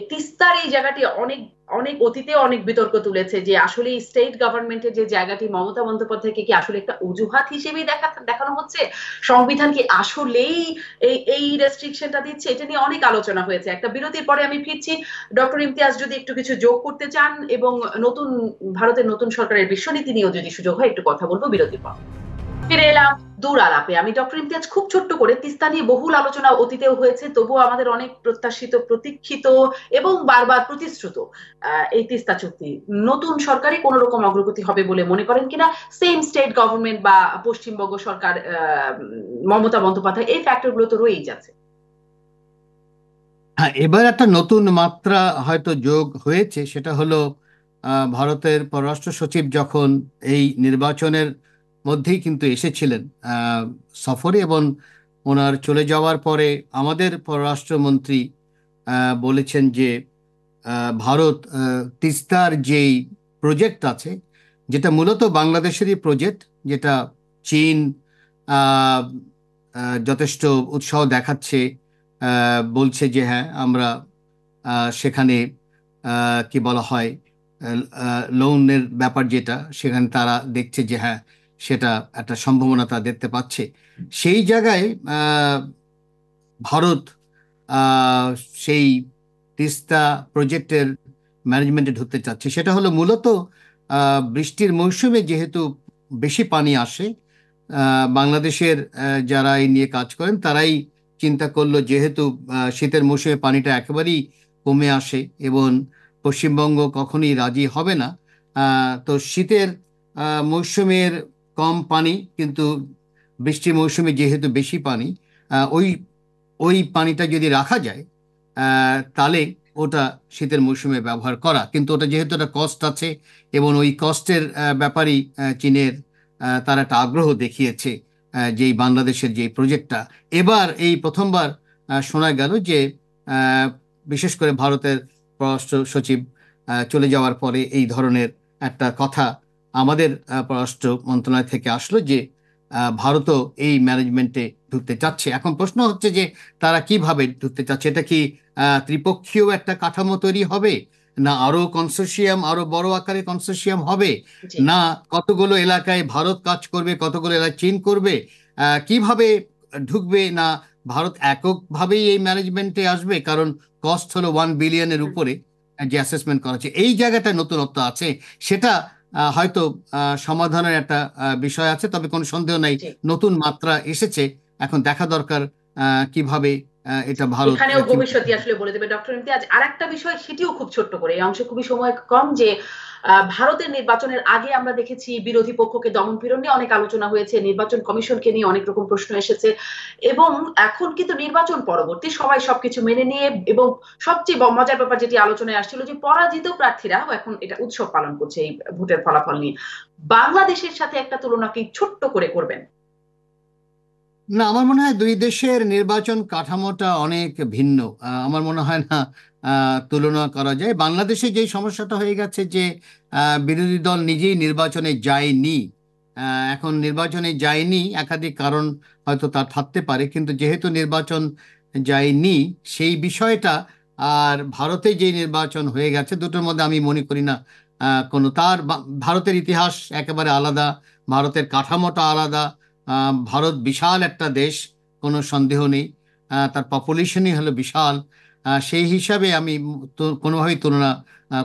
তিস্তার এই জায়গাটি অনেক অনেক অতীতে অনেক বিতর্ক তুলেছে যে আসলে স্টেট গভর্নমেন্টের যে জায়গাটি মমতা বন্দ্যোপাধ্যায়কে কি আসলে একটা অজুহাত হিসেবে দেখা দেখানো হচ্ছে সংবিধান কি আসলেই এই এই রেস্ট্রিকশনটা দিচ্ছে এটা নিয়ে অনেক আলোচনা হয়েছে একটা বিরতির পরে আমি ফিরছি ডক্টর ইমতিয়াজ যদি একটু কিছু যোগ করতে চান এবং নতুন ভারতের নতুন সরকারের বিশ্বনীতি নিয়েও যদি সুযোগ হয় একটু কথা বলবো বিরতির পর ফিরে এলাম দূর আলাপে আমি ডক্টর ইমতিয়াজ খুব ছোট্ট করে তিস্তা নিয়ে বহুল আলোচনা অতীতেও হয়েছে তবুও আমাদের অনেক প্রত্যাশিত প্রতীক্ষিত এবং বারবার প্রতিশ্রুত এই তিস্তা চুক্তি নতুন সরকারই কোন রকম অগ্রগতি হবে বলে মনে করেন কিনা সেম স্টেট গভর্নমেন্ট বা পশ্চিমবঙ্গ সরকার মমতা বন্দ্যোপাধ্যায় এই ফ্যাক্টর গুলো তো রয়েই যাচ্ছে
হ্যাঁ এবার একটা নতুন মাত্রা হয়তো যোগ হয়েছে সেটা হলো ভারতের পররাষ্ট্র সচিব যখন এই নির্বাচনের মধ্যেই কিন্তু এসেছিলেন সফরে এবং ওনার চলে যাওয়ার পরে আমাদের পররাষ্ট্রমন্ত্রী বলেছেন যে ভারত তিস্তার যেই প্রজেক্ট আছে যেটা মূলত বাংলাদেশেরই প্রজেক্ট যেটা চীন যথেষ্ট উৎসাহ দেখাচ্ছে বলছে যে হ্যাঁ আমরা সেখানে কি বলা হয় লোনের ব্যাপার যেটা সেখানে তারা দেখছে যে হ্যাঁ সেটা একটা সম্ভাবনা তারা দেখতে পাচ্ছে সেই জায়গায় ভারত সেই তিস্তা প্রজেক্টের ম্যানেজমেন্টে ঢুকতে চাচ্ছে সেটা হলো মূলত বৃষ্টির মৌসুমে যেহেতু বেশি পানি আসে বাংলাদেশের যারা এই নিয়ে কাজ করেন তারাই চিন্তা করলো যেহেতু শীতের মৌসুমে পানিটা একেবারেই কমে আসে এবং পশ্চিমবঙ্গ কখনই রাজি হবে না তো শীতের মৌসুমের কম পানি কিন্তু বৃষ্টি মৌসুমে যেহেতু বেশি পানি ওই ওই পানিটা যদি রাখা যায় তাহলে ওটা শীতের মৌসুমে ব্যবহার করা কিন্তু ওটা যেহেতু একটা কস্ট আছে এবং ওই কস্টের ব্যাপারেই চীনের তারা একটা আগ্রহ দেখিয়েছে যেই বাংলাদেশের যে প্রজেক্টটা এবার এই প্রথমবার শোনা গেল যে বিশেষ করে ভারতের পররাষ্ট্র সচিব চলে যাওয়ার পরে এই ধরনের একটা কথা আমাদের পররাষ্ট্র মন্ত্রণালয় থেকে আসলো যে ভারতও এই ম্যানেজমেন্টে ঢুকতে চাচ্ছে এখন প্রশ্ন হচ্ছে যে তারা কিভাবে ঢুকতে চাচ্ছে এটা কি ত্রিপক্ষীয় একটা কাঠামো তৈরি হবে না আরো কনসোসিয়াম আরো বড় আকারে কনসোসিয়াম হবে না কতগুলো এলাকায় ভারত কাজ করবে কতগুলো এলাকায় চীন করবে কিভাবে ঢুকবে না ভারত এককভাবেই এই ম্যানেজমেন্টে আসবে কারণ কস্ট হলো ওয়ান বিলিয়নের উপরে যে অ্যাসেসমেন্ট করা হচ্ছে এই জায়গাটা নতুনত্ব আছে সেটা হয়তো সমাধানের একটা বিষয় আছে তবে কোনো সন্দেহ নাই নতুন মাত্রা এসেছে এখন দেখা দরকার কিভাবে এটা ভালো এখানেও ভবিষ্যতে
আসলে বলে দেবে ডক্টর ইমতিয়াজ আর একটা বিষয় সেটিও খুব ছোট্ট করে এই অংশ খুবই সময় কম যে ভারতের নির্বাচনের আগে আমরা দেখেছি বিরোধী পক্ষকে দমন পীড়ন নিয়ে অনেক আলোচনা হয়েছে নির্বাচন কমিশনকে নিয়ে অনেক রকম প্রশ্ন এসেছে এবং এখন কিন্তু নির্বাচন পরবর্তী সবাই সবকিছু মেনে নিয়ে এবং সবচেয়ে মজার ব্যাপার যেটি আলোচনায় আসছিল যে পরাজিত প্রার্থীরা এখন এটা উৎসব পালন করছে এই ভোটের ফলাফল নিয়ে বাংলাদেশের সাথে একটা তুলনা কি ছোট্ট করে করবেন
না আমার মনে হয় দুই দেশের নির্বাচন কাঠামোটা অনেক ভিন্ন আমার মনে হয় না তুলনা করা যায় বাংলাদেশে যেই সমস্যাটা হয়ে গেছে যে বিরোধী দল নিজেই নির্বাচনে যায়নি এখন নির্বাচনে যায়নি একাধিক কারণ হয়তো তার থাকতে পারে কিন্তু যেহেতু নির্বাচন যায়নি সেই বিষয়টা আর ভারতে যে নির্বাচন হয়ে গেছে দুটোর মধ্যে আমি মনে করি না কোনো তার ভারতের ইতিহাস একেবারে আলাদা ভারতের কাঠামোটা আলাদা ভারত বিশাল একটা দেশ কোনো সন্দেহ নেই তার পপুলেশনই হলো বিশাল সেই হিসাবে আমি কোনোভাবেই তুলনা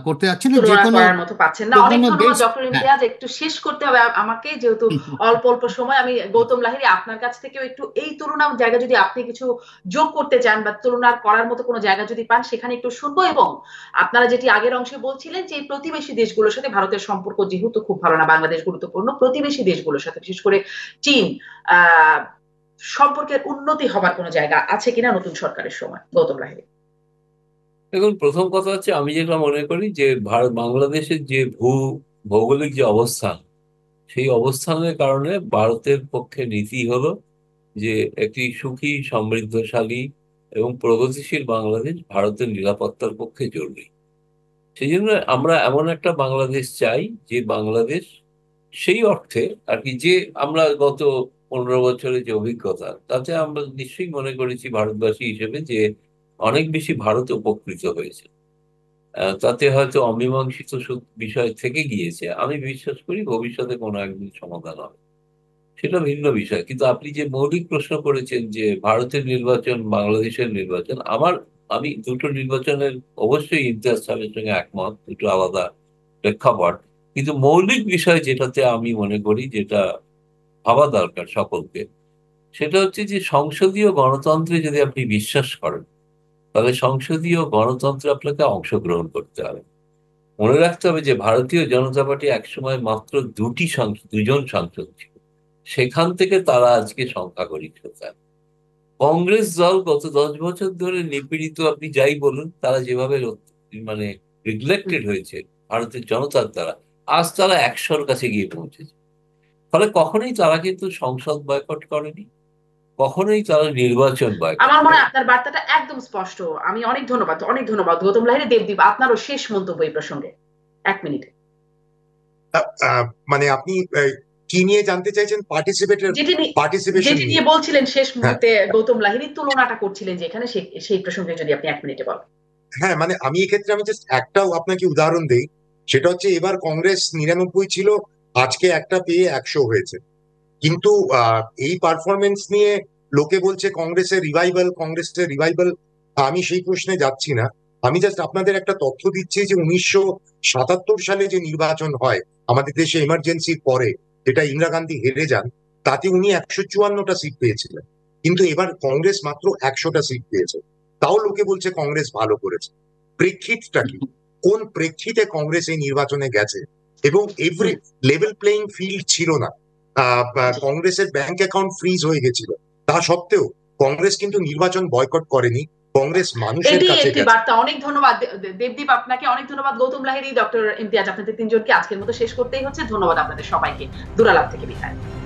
করতে যাচ্ছি না যে কোনো মতো পাচ্ছেন না অনেক ধন্যবাদ ডক্টর হ্যাঁ। ইমতিয়াজ
একটু শেষ করতে হবে আমাকে যেহেতু অল্প অল্প সময় আমি গৌতম লাহিরি আপনার কাছ থেকেও একটু এই তুলনার জায়গা যদি আপনি কিছু যোগ করতে চান বা তুলনা করার মতো কোনো জায়গা যদি পান সেখানে একটু শুনবো এবং আপনারা যেটি আগের অংশে বলছিলেন যে প্রতিবেশী দেশগুলোর সাথে ভারতের সম্পর্ক যেহেতু খুব ভালো না বাংলাদেশ গুরুত্বপূর্ণ প্রতিবেশী দেশগুলোর সাথে বিশেষ করে চীন সম্পর্কের উন্নতি হবার কোনো জায়গা আছে কিনা নতুন সরকারের সময় গৌতম লাহিরি
দেখুন প্রথম কথা হচ্ছে আমি যেটা মনে করি যে ভারত বাংলাদেশের যে ভূ ভৌগোলিক যে অবস্থান সেই অবস্থানের কারণে ভারতের পক্ষে নীতি হলো যে একটি সুখী সমৃদ্ধশালী এবং প্রগতিশীল বাংলাদেশ ভারতের নিরাপত্তার পক্ষে জরুরি সেই জন্য আমরা এমন একটা বাংলাদেশ চাই যে বাংলাদেশ সেই অর্থে আর কি যে আমরা গত পনেরো বছরের যে অভিজ্ঞতা তাতে আমরা নিশ্চয়ই মনে করেছি ভারতবাসী হিসেবে যে অনেক বেশি ভারত উপকৃত হয়েছে তাতে হয়তো অমীমাংসিত বিষয় থেকে গিয়েছে আমি বিশ্বাস করি ভবিষ্যতে কোনো একদিন সমাধান হবে সেটা ভিন্ন বিষয় কিন্তু আপনি যে মৌলিক প্রশ্ন করেছেন যে ভারতের নির্বাচন বাংলাদেশের নির্বাচন আমার আমি দুটো নির্বাচনের অবশ্যই ইমতিয়াজ সাহেবের সঙ্গে একমত দুটো আলাদা প্রেক্ষাপট কিন্তু মৌলিক বিষয় যেটাতে আমি মনে করি যেটা ভাবা দরকার সকলকে সেটা হচ্ছে যে সংসদীয় গণতন্ত্রে যদি আপনি বিশ্বাস করেন তাহলে সংসদীয় গণতন্ত্রে আপনাকে অংশগ্রহণ করতে হবে মনে রাখতে হবে যে ভারতীয় জনতা পার্টি একসময় মাত্র দুটি দুজন সাংসদ ছিল সেখান থেকে তারা আজকে সংখ্যাগরিষ্ঠতা কংগ্রেস দল গত দশ বছর ধরে নিপীড়িত আপনি যাই বলুন তারা যেভাবে মানে রিগ্লেক্টেড হয়েছে ভারতের জনতার দ্বারা আজ তারা একশোর কাছে গিয়ে পৌঁছেছে ফলে কখনোই তারা কিন্তু সংসদ বয়কট করেনি কখনোই তারা নির্বাচন পায় আমার
মনে হয় আপনার বার্তাটা একদম স্পষ্ট আমি অনেক ধন্যবাদ অনেক ধন্যবাদ গৌতম লাহিরে দেবদীপ আপনারও শেষ মন্তব্য এই
প্রসঙ্গে এক মিনিট মানে আপনি কি নিয়ে জানতে চাইছেন পার্টিসিপেটর পার্টিসিপেশন যেটি নিয়ে
বলছিলেন শেষ হ্যাঁ। মুহূর্তে গৌতম লাহিড়ী তুলনাটা করছিলেন যে এখানে সেই প্রসঙ্গে যদি আপনি এক মিনিটে বলেন
হ্যাঁ মানে আমি এক্ষেত্রে আমি জাস্ট একটাও আপনাকে উদাহরণ দেই সেটা হচ্ছে এবার কংগ্রেস নিরানব্বই ছিল আজকে একটা পেয়ে একশো হয়েছে কিন্তু এই পারফরমেন্স নিয়ে লোকে বলছে কংগ্রেসের রিভাইভাল কংগ্রেসের রিভাইভাল আমি সেই প্রশ্নে যাচ্ছি না আমি জাস্ট আপনাদের একটা তথ্য দিচ্ছি যে উনিশশো সালে যে নির্বাচন হয় আমাদের দেশে এমার্জেন্সির পরে যেটা ইন্দিরা গান্ধী হেরে যান তাতে উনি একশো চুয়ান্নটা সিট পেয়েছিলেন কিন্তু এবার কংগ্রেস মাত্র একশোটা সিট পেয়েছে তাও লোকে বলছে কংগ্রেস ভালো করেছে প্রেক্ষিতটা কি কোন প্রেক্ষিতে কংগ্রেস এই নির্বাচনে গেছে এবং এভরি লেভেল প্লেইং ফিল্ড ছিল না কংগ্রেসের ব্যাংক অ্যাকাউন্ট ফ্রিজ হয়ে গেছিল তা সত্ত্বেও কংগ্রেস কিন্তু নির্বাচন বয়কট করেনি কংগ্রেস মানুষের কাছে একটি
বার্তা অনেক ধন্যবাদ দেবদীপ আপনাকে অনেক ধন্যবাদ গৌতম
লাহিড়ি ডক্টর ইমতিয়াজ আপনাদের তিনজনকে আজকের মতো শেষ করতেই হচ্ছে ধন্যবাদ আপনাদের সবাইকে দুরালাভ থেকে বিদায়